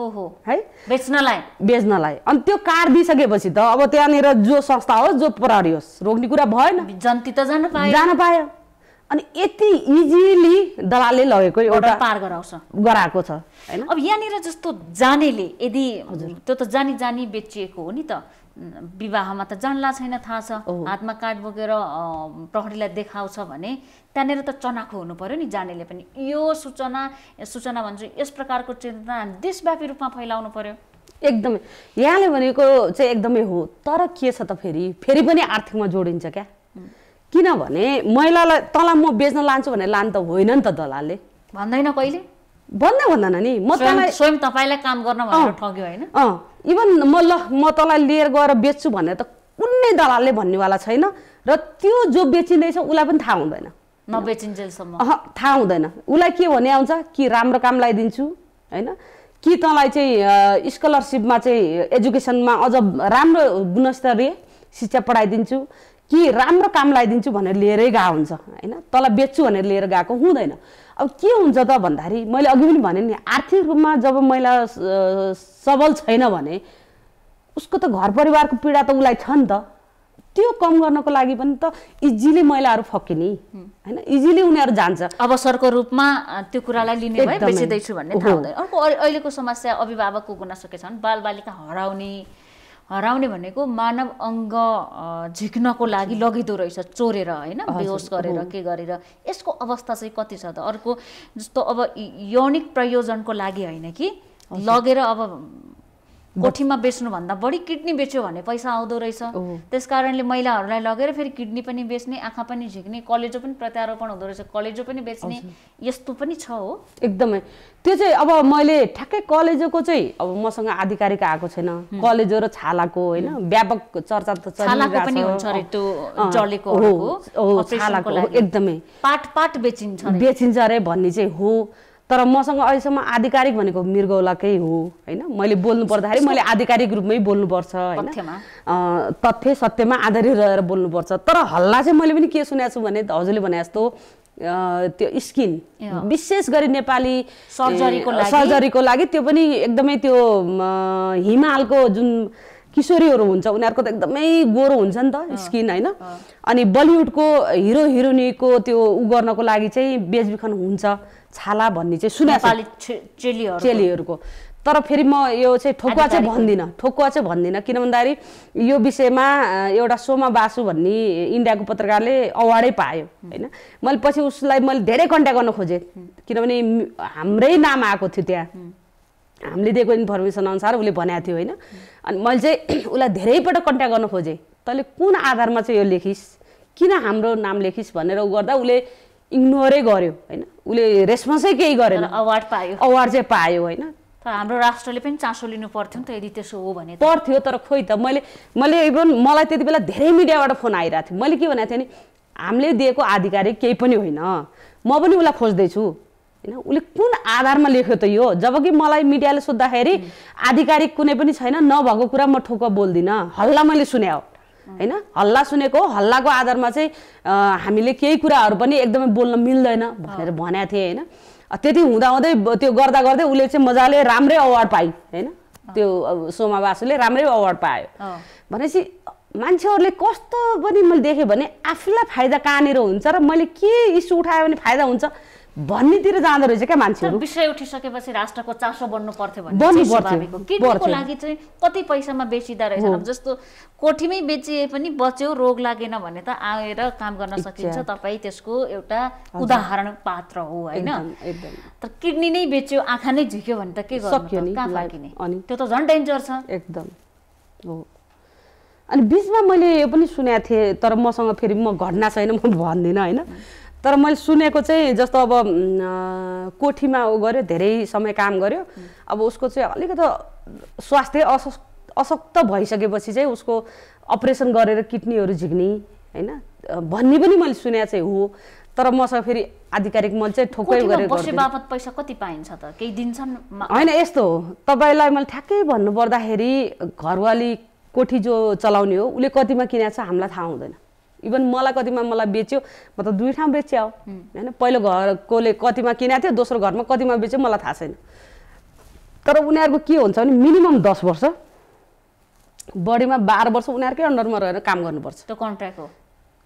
ओहो है बेच्नलाई बेच्नलाई अनि त्यो कार दिइसकेपछि त अब त्यहाँनिर जो संस्था होस् जो प्रहरी होस् रोक्ने कुरा भएन जन्ती त जान पायो जान पायो अनि यति इजिली दलालले लगेको एउटा पार गराउँछ गराएको छ होइन अब यहाँनिर जस्तो जानेले यदि हजुर त्यो त जानी जानी बेचिएको हो नि त विवाहमा त जानला छैन थाहा छ हातमा काठ बोकेर प्रहरीलाई देखाउँछ भने त्यहाँनिर त चनाखो हुनु पर्यो नि जानेले पनि यो सूचना सूचना भन्छ यस प्रकारको चेतना देशव्यापी रूपमा फैलाउनु पर्यो एकदमै यहाँले भनेको चाहिँ एकदमै हो तर के छ त फेरि फेरि पनि आर्थिकमा जोडिन्छ क्या किनभने महिलालाई तँलाई म बेच्न लान्छु भने लान त होइन नि त दलालले भन्दैन कहिले भन्दा भन्दैन नि म तँलाई स्वयं तपाईँलाई काम गर्न भनेर ठग्यो होइन अँ इभन म ल म तँलाई लिएर गएर बेच्छु भनेर त कुनै दलालले भन्नेवाला छैन र त्यो जो बेचिँदैछ उसलाई पनि थाहा हुँदैन नबेचिन्जेलसम्म थाहा हुँदैन उसलाई के भने आउँछ कि राम्रो काम लगाइदिन्छु होइन कि तँलाई चाहिँ स्कलरसिपमा चाहिँ एजुकेसनमा अझ राम्रो गुणस्तरीय शिक्षा पढाइदिन्छु कि राम्रो काम लगाइदिन्छु भनेर लिएरै गएको हुन्छ होइन तँलाई बेच्छु भनेर लिएर गएको हुँदैन अब के हुन्छ त भन्दाखेरि मैले अघि पनि भने नि आर्थिक रूपमा जब महिला सबल छैन भने उसको त घर परिवारको पीडा त उसलाई छ नि त त्यो कम गर्नको लागि पनि त इजिली महिलाहरू फकिने होइन इजिली उनीहरू जान्छ अवसरको रूपमा त्यो कुरालाई लिने भए बेचिँदैछु भन्ने थाहा हुँदैन अर्को अहिलेको समस्या अभिभावकको गुनासो के छन् बालबालिका हराउने हराउने भनेको मानव अङ्ग झिक्नको लागि लगिँदो रहेछ चोरेर होइन बेहोस गरेर के गरेर यसको अवस्था चाहिँ कति छ त अर्को जस्तो अब यौनिक प्रयोजनको लागि होइन कि लगेर अब कोठीमा बेच्नुभन्दा बढी किडनी बेच्यो भने पैसा आउँदो रहेछ त्यस कारणले महिलाहरूलाई लगेर फेरि किडनी पनि बेच्ने आँखा पनि झिक्ने कलेजो पनि प्रत्यारोपण हुँदो रहेछ कलेजो पनि बेच्ने यस्तो पनि छ हो एकदमै त्यो चाहिँ अब मैले ठ्याक्कै कलेजोको चाहिँ अब मसँग आधिकारिक आएको छैन कलेजो र छालाको होइन व्यापक चर्चा त पनि हुन्छ अरे त्यो जलेको छालाको एकदमै पाट पाट बेचिन्छ बेचिन्छ अरे भन्ने चाहिँ हो तर मसँग अहिलेसम्म आधिकारिक भनेको मृगौलाकै हो होइन मैले बोल्नु पर्दाखेरि मैले आधिकारिक रूपमै बोल्नुपर्छ होइन तथ्य सत्यमा आधारित रहेर बोल्नुपर्छ तर हल्ला चाहिँ मैले पनि के सुनेको छु भने हजुरले भने जस्तो त्यो स्किन विशेष गरी नेपाली सर्जरीको सर्जरीको लागि त्यो पनि एकदमै त्यो हिमालको जुन किशोरीहरू हुन्छ उनीहरूको त एकदमै गोरो हुन्छ नि त स्किन होइन अनि बलिउडको हिरो हिरोइनीको त्यो उ गर्नको लागि चाहिँ बेचबिखन हुन्छ छाला भन्ने चाहिँ सुनेको चेलीहरूको तर फेरि म यो चाहिँ ठोकुवा चाहिँ भन्दिनँ ठोकुवा चाहिँ भन्दिनँ किन भन्दाखेरि यो विषयमा एउटा सोमा बासु भन्ने इन्डियाको पत्रकारले अवार्डै पायो होइन मैले पछि उसलाई मैले धेरै कन्ट्याक्ट गर्न खोजेँ किनभने हाम्रै नाम आएको थियो त्यहाँ हामीले दिएको इन्फर्मेसन अनुसार उसले भनेको थियो होइन अनि मैले चाहिँ उसलाई धेरैपल्ट कन्ट्याक्ट गर्न खोजेँ तैँले कुन आधारमा चाहिँ यो लेखिस् किन हाम्रो नाम लेखिस् भनेर ऊ गर्दा उसले इग्नोरै गर्यो होइन उसले रेस्पोन्सै केही गरेन अवार्ड पायो अवार्ड चाहिँ पायो होइन तर हाम्रो राष्ट्रले पनि चासो लिनु पर्थ्यो नि त यदि त्यसो हो भने पर्थ्यो तर खोइ त मैले मैले इभन मलाई त्यति बेला धेरै मिडियाबाट फोन आइरहेको थियो मैले के भनेको थिएँ भने हामीले दिएको आधिकारिक केही पनि होइन म पनि उसलाई खोज्दैछु होइन उसले कुन आधारमा लेख्यो त यो जब कि मलाई मिडियाले सोद्धाखेरि आधिकारिक कुनै पनि छैन नभएको कुरा म ठोक्क बोल्दिनँ हल्ला मैले सुने हो होइन हल्ला सुनेको हल्लाको आधारमा चाहिँ हामीले केही कुराहरू पनि एकदमै बोल्न मिल्दैन भनेर भनेको थिएँ होइन त्यति हुँदाहुँदै त्यो गर्दा गर्दै उसले चाहिँ मजाले राम्रै अवार्ड पाइ होइन त्यो सोमा बासुले राम्रै अवार्ड पायो भनेपछि मान्छेहरूले कस्तो पनि मैले देखेँ भने आफूलाई फाइदा कहाँनिर हुन्छ र मैले के इस्यु उठायो भने फाइदा हुन्छ भन्नेतिर जाँदो रहेछ क्या मान्छेहरू विषय उठिसकेपछि राष्ट्रको चासो बन्नु पर्थ्यो बन्नु पर्थ्यो किनको लागि चाहिँ कति पैसामा बेचिँदा रहेछ जस्तो कोठीमै बेचिए पनि बच्यो रोग लागेन भने त आएर काम गर्न सकिन्छ तपाईँ त्यसको एउटा उदाहरण पात्र हो होइन तर किडनी नै बेच्यो आँखा नै झिक्यो भने त के अनि त्यो त झन् डेन्जर छ एकदम हो अनि बिचमा मैले यो पनि सुनेको थिएँ तर मसँग फेरि म घटना छैन म भन्दिनँ होइन तर मैले सुनेको चाहिँ जस्तो अब कोठीमा ऊ गऱ्यो धेरै समय काम गऱ्यो अब उसको चाहिँ अलिकति स्वास्थ्य अस अशक्त भइसकेपछि चाहिँ उसको अपरेसन गरेर किडनीहरू झिक्ने होइन भन्ने पनि मैले सुने चाहिँ हो तर मसँग फेरि आधिकारिक मैले चाहिँ ठोकै गरेर बापत पैसा कति पाइन्छ त केही दिन्छन् होइन यस्तो हो तपाईँलाई मैले ठ्याक्कै भन्नुपर्दाखेरि घरवाली कोठी जो चलाउने हो उसले कतिमा किनेको छ हामीलाई थाहा हुँदैन इभन मलाई कतिमा मलाई बेच्यो म त दुई ठाउँ बेच्यो हो होइन पहिलो घरकोले कतिमा किनेको थियो दोस्रो घरमा कतिमा बेच्यो मलाई थाहा छैन तर उनीहरूको के हुन्छ भने मिनिमम दस वर्ष बढीमा बाह्र वर्ष उनीहरूकै अन्डरमा रहेर काम गर्नुपर्छ त्यो कन्ट्र्याक्ट हो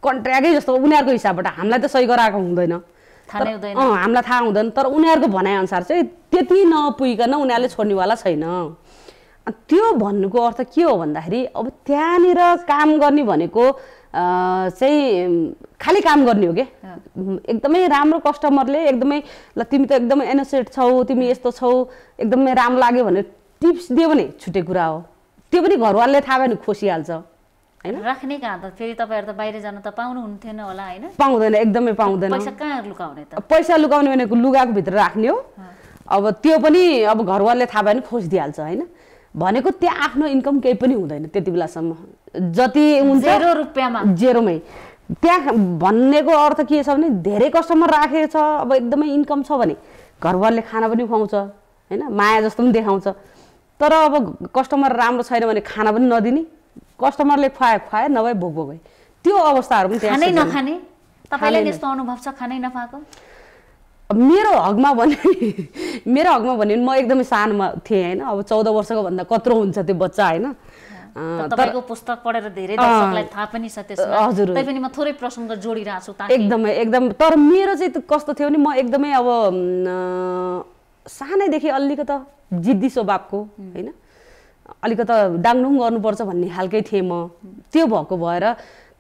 कन्ट्र्याक्टै जस्तो उनीहरूको हिसाबबाट हामीलाई त सही गराएको हुँदैन अँ हामीलाई थाहा हुँदैन तर उनीहरूको भनाइअनुसार चाहिँ त्यति नपुगिकन उनीहरूले छोड्नेवाला छैन त्यो भन्नुको अर्थ के हो भन्दाखेरि अब त्यहाँनिर काम गर्ने भनेको चाहिँ खालि काम गर्ने हो कि एकदमै राम्रो कस्टमरले एकदमै ल तिमी त एकदमै एनोसेट छौ तिमी यस्तो छौ एकदमै राम्रो लाग्यो भने टिप्स दियो भने छुट्टै कुरा हो त्यो पनि घरवालले थाहा भयो भने खोसिहाल्छ होइन राख्ने कहाँ त फेरि तपाईँहरू त बाहिर जानु त पाउनु हुन्थेन होला होइन पाउँदैन एकदमै पाउँदैन पैसा कहाँ लुकाउने त पैसा लुकाउने भनेको लुगाको भित्र राख्ने हो अब त्यो पनि अब घरवालले थाहा भयो भने खोजिदिइहाल्छ होइन भनेको त्यहाँ आफ्नो इन्कम केही पनि हुँदैन त्यति बेलासम्म जति हुन्छ जेरो रुपियाँमा जेरोमै त्यहाँ भन्नेको अर्थ के छ भने धेरै कस्टमर राखेको छ अब एकदमै इन्कम छ भने घरबारले खाना पनि खुवाउँछ होइन माया जस्तो पनि देखाउँछ तर अब कस्टमर राम्रो छैन भने खाना पनि नदिने कस्टमरले खुवायो खुवायो नभए भोक भोकै त्यो अवस्थाहरू पनि खानै नखाने तपाईँलाई यस्तो अनुभव छ खानै नपाएको मेरो हकमा भने मेरो हकमा भने म एकदमै सानोमा थिएँ होइन अब चौध वर्षको भन्दा कत्रो हुन्छ त्यो बच्चा होइन तपाईँको पुस्तक पढेर धेरै दर्शकलाई थाहा पनि छ त्यसमा हजुर पनि म थोरै प्रसङ्ग जोडिरहेको छु एकदमै एकदम तर मेरो चाहिँ कस्तो थियो भने म एकदमै अब सानैदेखि अलिकता जिद्दी स्वभावको होइन अलिकता डाङडुङ गर्नुपर्छ भन्ने खालकै थिएँ म त्यो भएको भएर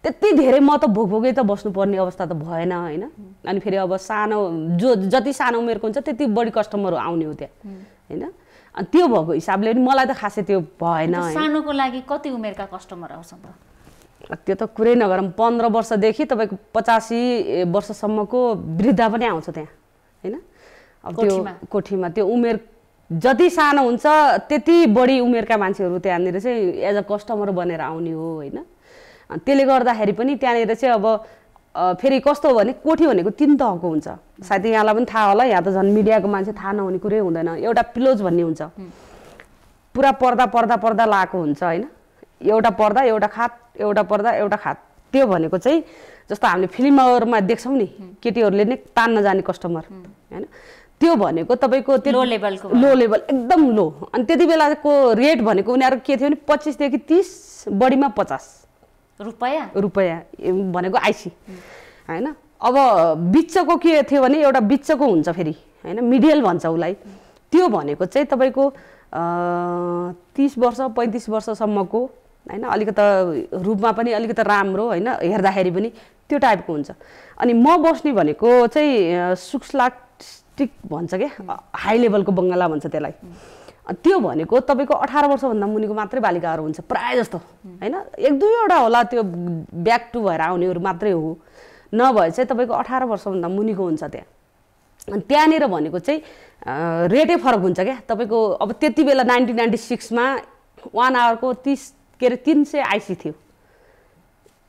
त्यति धेरै म त भोक भोकै त बस्नुपर्ने अवस्था त भएन होइन अनि फेरि अब सानो जो जति सानो उमेरको हुन्छ त्यति बढी कस्टमरहरू आउने हो त्यहाँ होइन अनि त्यो भएको हिसाबले पनि मलाई त खासै त्यो भएन सानोको लागि कति उमेरका कस्टमर आउँछ त त्यो त कुरै नगरौँ पन्ध्र वर्षदेखि तपाईँको पचासी वर्षसम्मको वृद्ध पनि आउँछ त्यहाँ होइन अब त्यो कोठीमा त्यो उमेर जति सानो हुन्छ त्यति बढी उमेरका मान्छेहरू त्यहाँनिर चाहिँ एज अ कस्टमर बनेर आउने हो होइन अनि त्यसले गर्दाखेरि पनि त्यहाँनिर चाहिँ अब फेरि कस्तो हो भने कोठी भनेको तिन तहको हुन्छ सायद यहाँलाई पनि थाहा होला यहाँ त झन् मिडियाको मान्छे थाहा नहुने कुरै हुँदैन एउटा पिलोज भन्ने हुन्छ पुरा पर्दा पर्दा पर्दा लाएको हुन्छ होइन एउटा पर्दा एउटा खात एउटा पर्दा एउटा खात त्यो भनेको चाहिँ जस्तो हामीले फिल्महरूमा देख्छौँ नि केटीहरूले नै तान्न जाने कस्टमर होइन त्यो भनेको तपाईँको त्यो लेभलको लो लेभल एकदम लो अनि त्यति बेलाको रेट भनेको उनीहरू के थियो भने पच्चिसदेखि तिस बढीमा पचास रुपियाँ रुपियाँ भनेको आइसी होइन अब बिचको के थियो भने एउटा बिचको हुन्छ फेरि होइन मिडियल भन्छ उसलाई त्यो भनेको चाहिँ तपाईँको तिस वर्ष पैँतिस वर्षसम्मको होइन अलिकति रूपमा पनि अलिकति राम्रो होइन हेर्दाखेरि पनि त्यो टाइपको हुन्छ अनि म बस्ने भनेको चाहिँ सुक्सलास्टिक भन्छ क्या हाई लेभलको बङ्गला भन्छ त्यसलाई त्यो भनेको तपाईँको अठार वर्षभन्दा मुनिको मात्रै बालिकाहरू हुन्छ प्रायः जस्तो होइन एक दुईवटा होला त्यो ब्याक टु भएर आउनेहरू मात्रै हो नभए चाहिँ तपाईँको अठार वर्षभन्दा मुनिको हुन्छ त्यहाँ अनि त्यहाँनिर भनेको चाहिँ रेटै फरक हुन्छ क्या तपाईँको अब त्यति बेला नाइन्टिन नाइन्टी सिक्समा वान आवरको तिस के अरे तिन सय आइसी थियो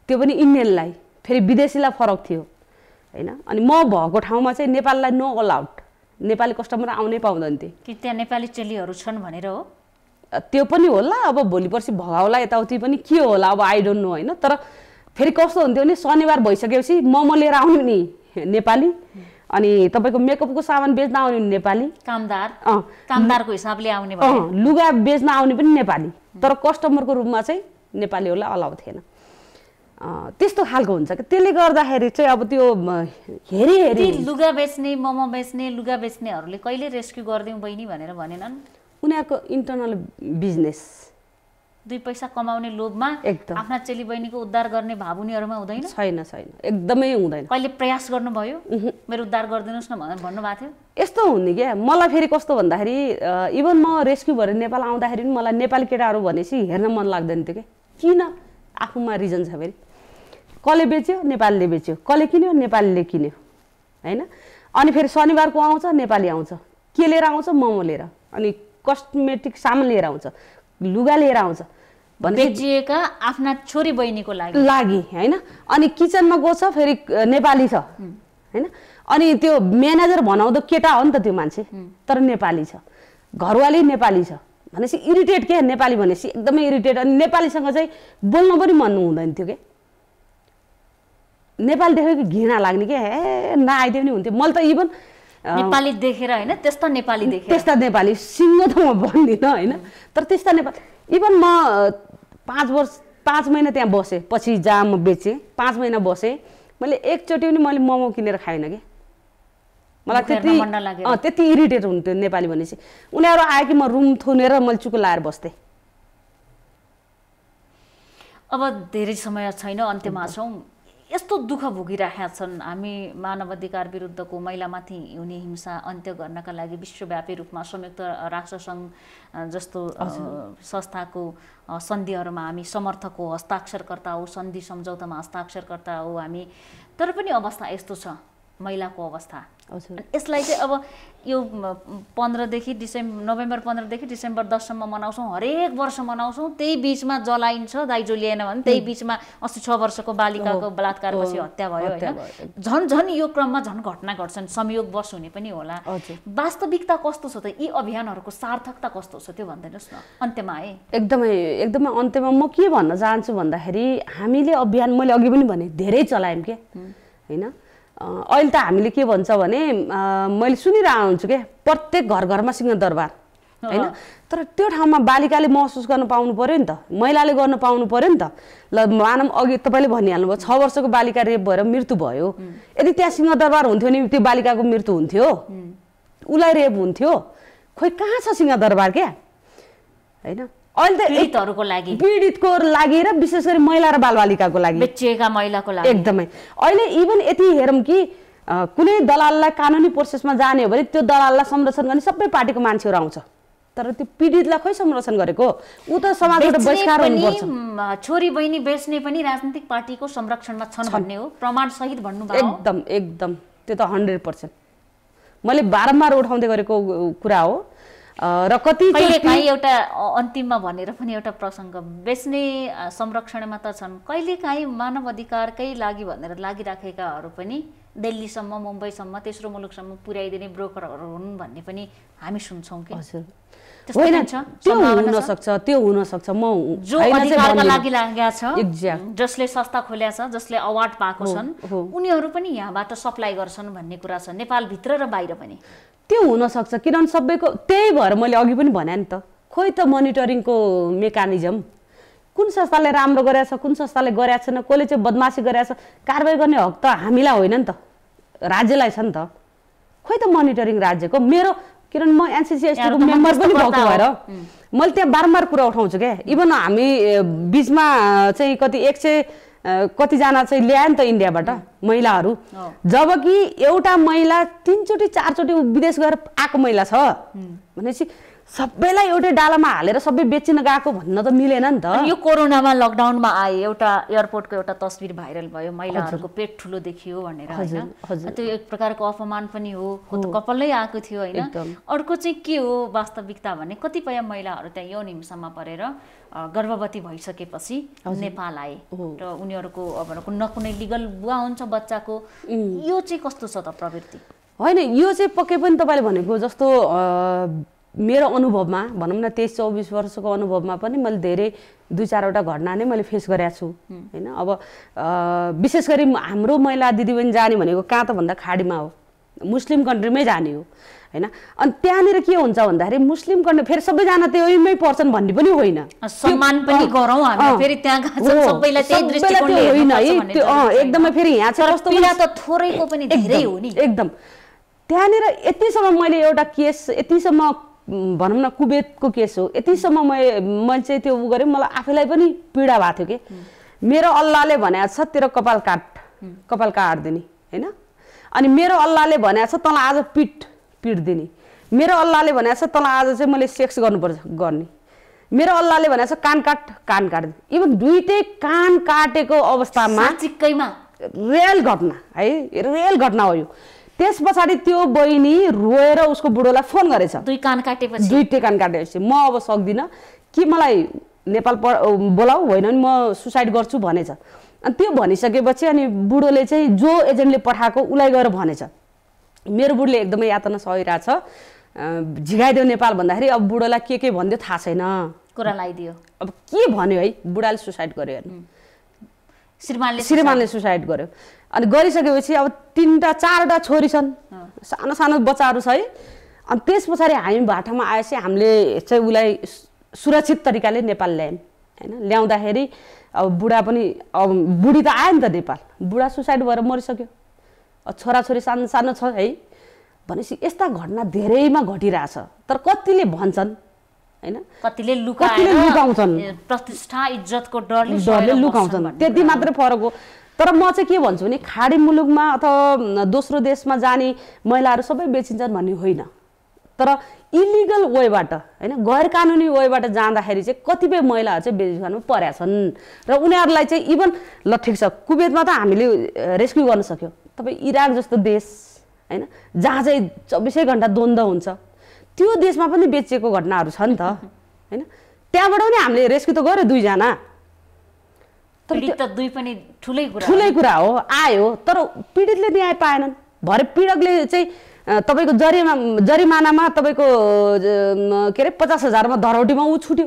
त्यो पनि इन्डियनलाई फेरि विदेशीलाई फरक थियो होइन अनि म भएको ठाउँमा चाहिँ नेपाललाई नो अलाउड नेपाली कस्टमर आउनै पाउँदैनथे कि त्यहाँ नेपाली चेलीहरू छन् भनेर हो त्यो पनि होला अब भोलि पर्सि भगाउला यताउति पनि के होला अब आई डोन्ट नो होइन तर फेरि कस्तो हुन्थ्यो भने शनिबार भइसकेपछि म लिएर आउनु नि नेपाली अनि तपाईँको मेकअपको सामान बेच्न आउने नेपाली कामदार कामदारको हिसाबले आउने लुगा बेच्न आउने पनि नेपाली तर कस्टमरको रूपमा चाहिँ नेपालीहरूलाई अलाउ थिएन त्यस्तो खालको हुन्छ कि त्यसले गर्दाखेरि चाहिँ अब त्यो हेरी हेरी लुगा बेच्ने मोमो बेच्ने लुगा बेच्नेहरूले कहिले रेस्क्यु गरिदिउँ बहिनी भनेर भनेनन् उनीहरूको इन्टरनल बिजनेस दुई पैसा कमाउने लोभमा एकदम आफ्ना चेली बहिनीको उद्धार गर्ने भाव उनीहरूमा हुँदैन छैन छैन एकदमै हुँदैन कहिले प्रयास गर्नुभयो मेरो उद्धार गरिदिनुहोस् न भनेर भन्नुभएको थियो यस्तो हुने क्या मलाई फेरि कस्तो भन्दाखेरि इभन म रेस्क्यु भएर नेपाल आउँदाखेरि पनि मलाई नेपाली केटाहरू भनेपछि हेर्न मन लाग्दैन थियो कि किन आफूमा रिजन छ फेरि कसले बेच्यो नेपालीले बेच्यो कसले किन्यो नेपालीले किन्यो होइन अनि फेरि शनिबारको आउँछ नेपाली आउँछ के लिएर आउँछ मोमो लिएर अनि कस्मेटिक सामान लिएर आउँछ लुगा लिएर आउँछ बेचिएका आफ्ना छोरी बहिनीको लागि लागि होइन अनि किचनमा छ फेरि नेपाली छ होइन अनि त्यो म्यानेजर भनाउँदो केटा हो नि त त्यो मान्छे तर नेपाली छ घरवाली नेपाली छ भनेपछि इरिटेट के नेपाली भनेपछि एकदमै इरिटेट अनि नेपालीसँग चाहिँ बोल्न पनि मन हुँदैन थियो क्या नेपाल देखेको घृणा लाग्ने क्या हे नआइदियो भने हुन्थ्यो मैले त इभन नेपाली देखेर होइन त्यस्ता नेपाली देखेर त्यस्ता नेपाली सिङ्गो त म भन्दिनँ होइन तर त्यस्ता नेपाली इभन म पाँच वर्ष पाँच महिना त्यहाँ बसेँ पछि जहाँ म बेचेँ पाँच महिना बसेँ मैले एकचोटि पनि मैले मोमो किनेर खाइनँ कि मलाई त्यति त्यति इरिटेट हुन्थ्यो नेपाली भनेपछि उनीहरू आयो कि म रुम थुनेर मैले चुको लाएर बस्थेँ अब धेरै समय छैन अन्त्यमा छौँ यस्तो दुःख भोगिरहेका छन् हामी मानव अधिकार विरुद्धको महिलामाथि हुने हिंसा अन्त्य गर्नका लागि विश्वव्यापी रूपमा संयुक्त राष्ट्रसङ्घ जस्तो संस्थाको सन्धिहरूमा हामी समर्थकको हस्ताक्षरकर्ता हो सन्धि सम्झौतामा हस्ताक्षरकर्ता हो हामी तर पनि अवस्था यस्तो छ महिलाको अवस्था यसलाई चाहिँ अब यो पन्ध्रदेखि डिसेम्बर नोभेम्बर पन्ध्रदेखि डिसेम्बर दससम्म मनाउँछौँ हरेक वर्ष मनाउँछौँ त्यही बिचमा जलाइन्छ दाइजो लिएन भने त्यही बिचमा अस्ति छ वर्षको बालिकाको बलात्कार पछि हत्या भयो होइन झन् झन् यो क्रममा झन् घटना घट्छन् संयोगवश हुने पनि होला वास्तविकता कस्तो छ त यी अभियानहरूको सार्थकता कस्तो छ त्यो भनिदिनुहोस् न अन्त्यमा है एकदमै एकदमै अन्त्यमा म के भन्न चाहन्छु भन्दाखेरि हामीले अभियान मैले अघि पनि भने धेरै चलायौँ क्या होइन अहिले त हामीले के भन्छ भने मैले सुनिरहेको हुन्छु क्या प्रत्येक घर घरमा सिंहदरबार होइन तर त्यो ठाउँमा बालिकाले महसुस गर्न पाउनु पऱ्यो नि त महिलाले गर्न पाउनु पऱ्यो नि त ल मानव अघि तपाईँले भनिहाल्नुभयो छ वर्षको बालिका रेप भएर मृत्यु भयो यदि त्यहाँ सिंहदरबार हुन्थ्यो नि त्यो बालिकाको मृत्यु हुन्थ्यो उसलाई रेप हुन्थ्यो खोइ कहाँ छ सिंहदरबार क्या होइन अहिले त पीडितहरूको लागि पीडितको लागि र विशेष गरी महिला र बालबालिकाको लागि बेचिएका महिलाको लागि एकदमै अहिले इभन यति हेरौँ कि कुनै दलाललाई कानुनी प्रोसेसमा जाने हो भने त्यो दलाललाई संरक्षण गर्ने सबै पार्टीको मान्छेहरू आउँछ तर त्यो पीडितलाई खोइ संरक्षण गरेको ऊ त समाजबाट बहिष्कार हुनुपर्छ छोरी बहिनी बेच्ने पनि राजनीतिक पार्टीको संरक्षणमा छन् भन्ने हो प्रमाण सहित भन्नु एकदम एकदम त्यो त हन्ड्रेड पर्सेन्ट मैले बारम्बार उठाउँदै गरेको कुरा हो र कति एउटा अन्तिममा भनेर पनि एउटा प्रसङ्ग बेच्ने संरक्षणमा त छन् कहिलेकाहीँ मानव अधिकारकै लागि भनेर लागिराखेकाहरू पनि दिल्लीसम्म मुम्बईसम्म तेस्रो मुलुकसम्म पुर्याइदिने ब्रोकरहरू हुन् भन्ने पनि हामी सुन्छौँ कि हजुर होइन त्यो हुनसक्छ त्यो हुनसक्छ म जो अधिकारमा लागि छ जसले संस्था खोल्या छ जसले अवार्ड पाएको छन् उनीहरू पनि यहाँबाट सप्लाई गर्छन् भन्ने कुरा छ नेपालभित्र र बाहिर पनि त्यो हुनसक्छ किनभने सबैको त्यही भएर मैले अघि पनि भने नि त खोइ त मोनिटरिङको मेकानिजम कुन संस्थाले राम्रो गरेछ कुन संस्थाले गरेका छैन कसले चाहिँ बदमासी गरेछ कारवाही गर्ने हक त हामीलाई होइन नि त राज्यलाई छ नि त खोइ त मोनिटरिङ राज्यको मेरो किनभने म एनसिसिएसटीको मेम्बर पनि भएको भएर मैले त्यहाँ बारम्बार कुरा उठाउँछु क्या इभन हामी बिचमा चाहिँ कति एक सय कतिजना चाहिँ ल्याएँ नि त इन्डियाबाट महिलाहरू जबकि एउटा महिला तिनचोटि चारचोटि विदेश गएर आएको महिला छ भनेपछि सबैलाई एउटै डालामा हालेर सबै बेचिन गएको भन्न त मिलेन नि त यो कोरोनामा लकडाउनमा आए एउटा एयरपोर्टको एउटा तस्बिर भाइरल भयो महिलाहरूको पेट ठुलो देखियो भनेर होइन त्यो एक प्रकारको अपमान पनि हो कपालै आएको थियो होइन अर्को चाहिँ के हो वास्तविकता भने कतिपय महिलाहरू त्यहाँ यौन हिंसामा परेर गर्भवती भइसकेपछि नेपाल आए र उनीहरूको अब न कुनै लिगल बुवा हुन्छ बच्चाको यो चाहिँ कस्तो छ त प्रवृत्ति होइन यो चाहिँ पक्कै पनि तपाईँले भनेको जस्तो मेरो अनुभवमा भनौँ न तेइस चौबिस वर्षको अनुभवमा पनि मैले धेरै दुई चारवटा घटना नै मैले फेस गरेको छु होइन अब विशेष गरी हाम्रो महिला दिदीबहिनी जाने भनेको कहाँ त भन्दा खाडीमा हो मुस्लिम कन्ट्रीमै जाने हो होइन अनि त्यहाँनिर के हुन्छ भन्दाखेरि मुस्लिम कन्ट्री फेरि सबैजना त्यहीमै पर्छन् भन्ने पनि होइन एकदमै फेरि यहाँ छ थोरैको पनि धेरै हो नि एकदम त्यहाँनिर यतिसम्म मैले एउटा केस यतिसम्म भनौँ न कुबेतको केस हो यतिसम्म मैले मैले चाहिँ त्यो ऊ गरेँ मलाई आफैलाई पनि पीडा भएको थियो कि मेरो अल्लाहले भनेको छ तेरो कपाल काट कपाल काटिदिने होइन अनि मेरो अल्लाहले भनेको छ तँलाई आज पिट पिट दिने मेरो अल्लाहले भनेको छ तँलाई आज चाहिँ मैले सेक्स गर्नुपर्छ गर्ने मेरो अल्लाहले भनेको छ कान काट कान काटिदिने इभन दुइटै कान काटेको अवस्थामा चिक्कैमा रियल घटना है रियल घटना हो यो त्यस पछाडि त्यो बहिनी रोएर उसको बुढोलाई फोन गरेछ दुई कान काटेपछि दुई कान काटेपछि म अब सक्दिनँ कि मलाई नेपाल प बोलाऊ होइन भने म सुसाइड गर्छु भनेछ अनि त्यो भनिसकेपछि अनि बुढोले चाहिँ जो एजेन्टले पठाएको उसलाई गएर भनेछ मेरो बुढोले एकदमै यातना सहिरहेछ झिगाइदेऊ नेपाल भन्दाखेरि अब बुढोलाई के के भनिदियो थाहा छैन कुरा लगाइदियो अब के भन्यो है बुढाले सुसाइड गर्यो हेर्नु श्रीमानले श्रीमानले सुसाइड गर्यो अनि गरिसकेपछि अब तिनवटा चारवटा छोरी छन् सानो सानो बच्चाहरू छ है अनि त्यस पछाडि हामी भाटामा आएपछि हामीले चाहिँ उसलाई सुरक्षित तरिकाले नेपाल ल्यायौँ होइन ल्याउँदाखेरि अब बुढा पनि अब बुढी त आयो नि त नेपाल बुढा सुसाइड भएर मरिसक्यो छोराछोरी सानो सानो छ है भनेपछि यस्ता घटना धेरैमा घटिरहेछ तर कतिले भन्छन् होइन कतिले लुकाउँछन् प्रतिष्ठा इज्जतको डरले डरले लुकाउँछन् त्यति मात्रै फरक हो तर म चाहिँ के भन्छु भने खाडी मुलुकमा अथवा दोस्रो देशमा जाने महिलाहरू सबै बेचिन्छन् भन्ने होइन तर इलिगल वेबाट होइन गैर कानुनी वेबाट जाँदाखेरि चाहिँ कतिपय महिलाहरू चाहिँ बेरोजगारमा परेका छन् र उनीहरूलाई चाहिँ इभन ल ठिक छ कुवेतमा त हामीले रेस्क्यु गर्न सक्यौँ तपाईँ इराक जस्तो देश होइन जहाँ चाहिँ चौबिसै घन्टा द्वन्द्व हुन्छ त्यो देशमा पनि बेचिएको घटनाहरू छ नि त होइन त्यहाँबाट पनि हामीले रेस्क्यु त गऱ्यो दुईजना तर दुई पनि ठुलै ठुलै कुरा हो आयो तर पीडितले न्याय पाएनन् भरे पीडकले चाहिँ तपाईँको जरिमा जरिमानामा तपाईँको के अरे पचास हजारमा धरौटीमा ऊ छुट्यो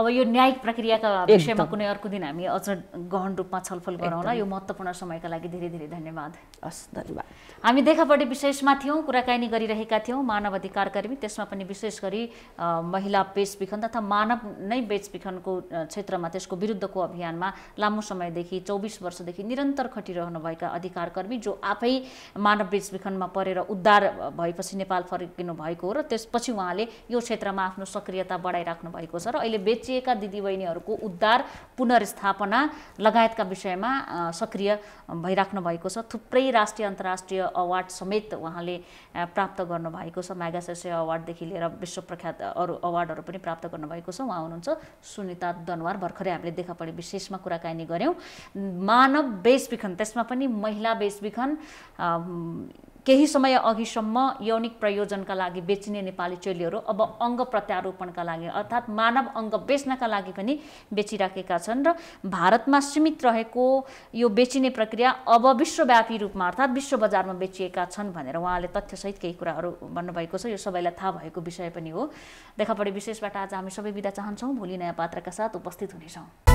अब यो न्यायिक प्रक्रियाका विषयमा कुनै अर्को दिन हामी अझ गहन रूपमा छलफल गरौँला यो महत्त्वपूर्ण समयका लागि धेरै धेरै धन्यवाद हस् धन्यवाद हामी देखापट्टि विशेषमा थियौँ कुराकानी गरिरहेका थियौँ मानव अधिकार कर्मी त्यसमा पनि विशेष गरी महिला बेचबिखन तथा मानव नै बेचबिखनको क्षेत्रमा त्यसको विरुद्धको अभियानमा लामो समयदेखि चौबिस वर्षदेखि निरन्तर खटिरहनुभएका अधिकार कर्मी जो आफै मानव बेचबिखनमा परेर उद्धार भएपछि नेपाल फर्किनु भएको हो र त्यसपछि उहाँले यो क्षेत्रमा आफ्नो सक्रियता बढाइराख्नु भएको छ र अहिले बेच बेचिएका दिदीबहिनीहरूको उद्धार पुनर्स्थापना लगायतका विषयमा सक्रिय भइराख्नु भएको छ थुप्रै राष्ट्रिय अन्तर्राष्ट्रिय अवार्ड समेत उहाँले प्राप्त गर्नुभएको छ म्यागासेसे अवार्डदेखि लिएर विश्व प्रख्यात अरू अवार्डहरू पनि प्राप्त गर्नुभएको छ उहाँ हुनुहुन्छ सुनिता दनवार भर्खरै हामीले देखा परे विशेषमा कुराकानी गऱ्यौँ मानव बेसबिखन त्यसमा पनि महिला बेसबिखन केही समय अघिसम्म यौनिक प्रयोजनका लागि बेचिने नेपाली चेलीहरू अब अङ्ग प्रत्यारोपणका लागि अर्थात् मानव अङ्ग बेच्नका लागि पनि बेचिराखेका छन् र भारतमा सीमित रहेको यो बेचिने प्रक्रिया अब विश्वव्यापी रूपमा अर्थात् विश्व बजारमा बेचिएका छन् भनेर उहाँले तथ्यसहित केही कुराहरू भन्नुभएको छ यो सबैलाई थाहा भएको विषय पनि हो देखापडी विशेषबाट आज हामी सबै बिदा चाहन्छौँ भोलि नयाँ पात्रका साथ उपस्थित हुनेछौँ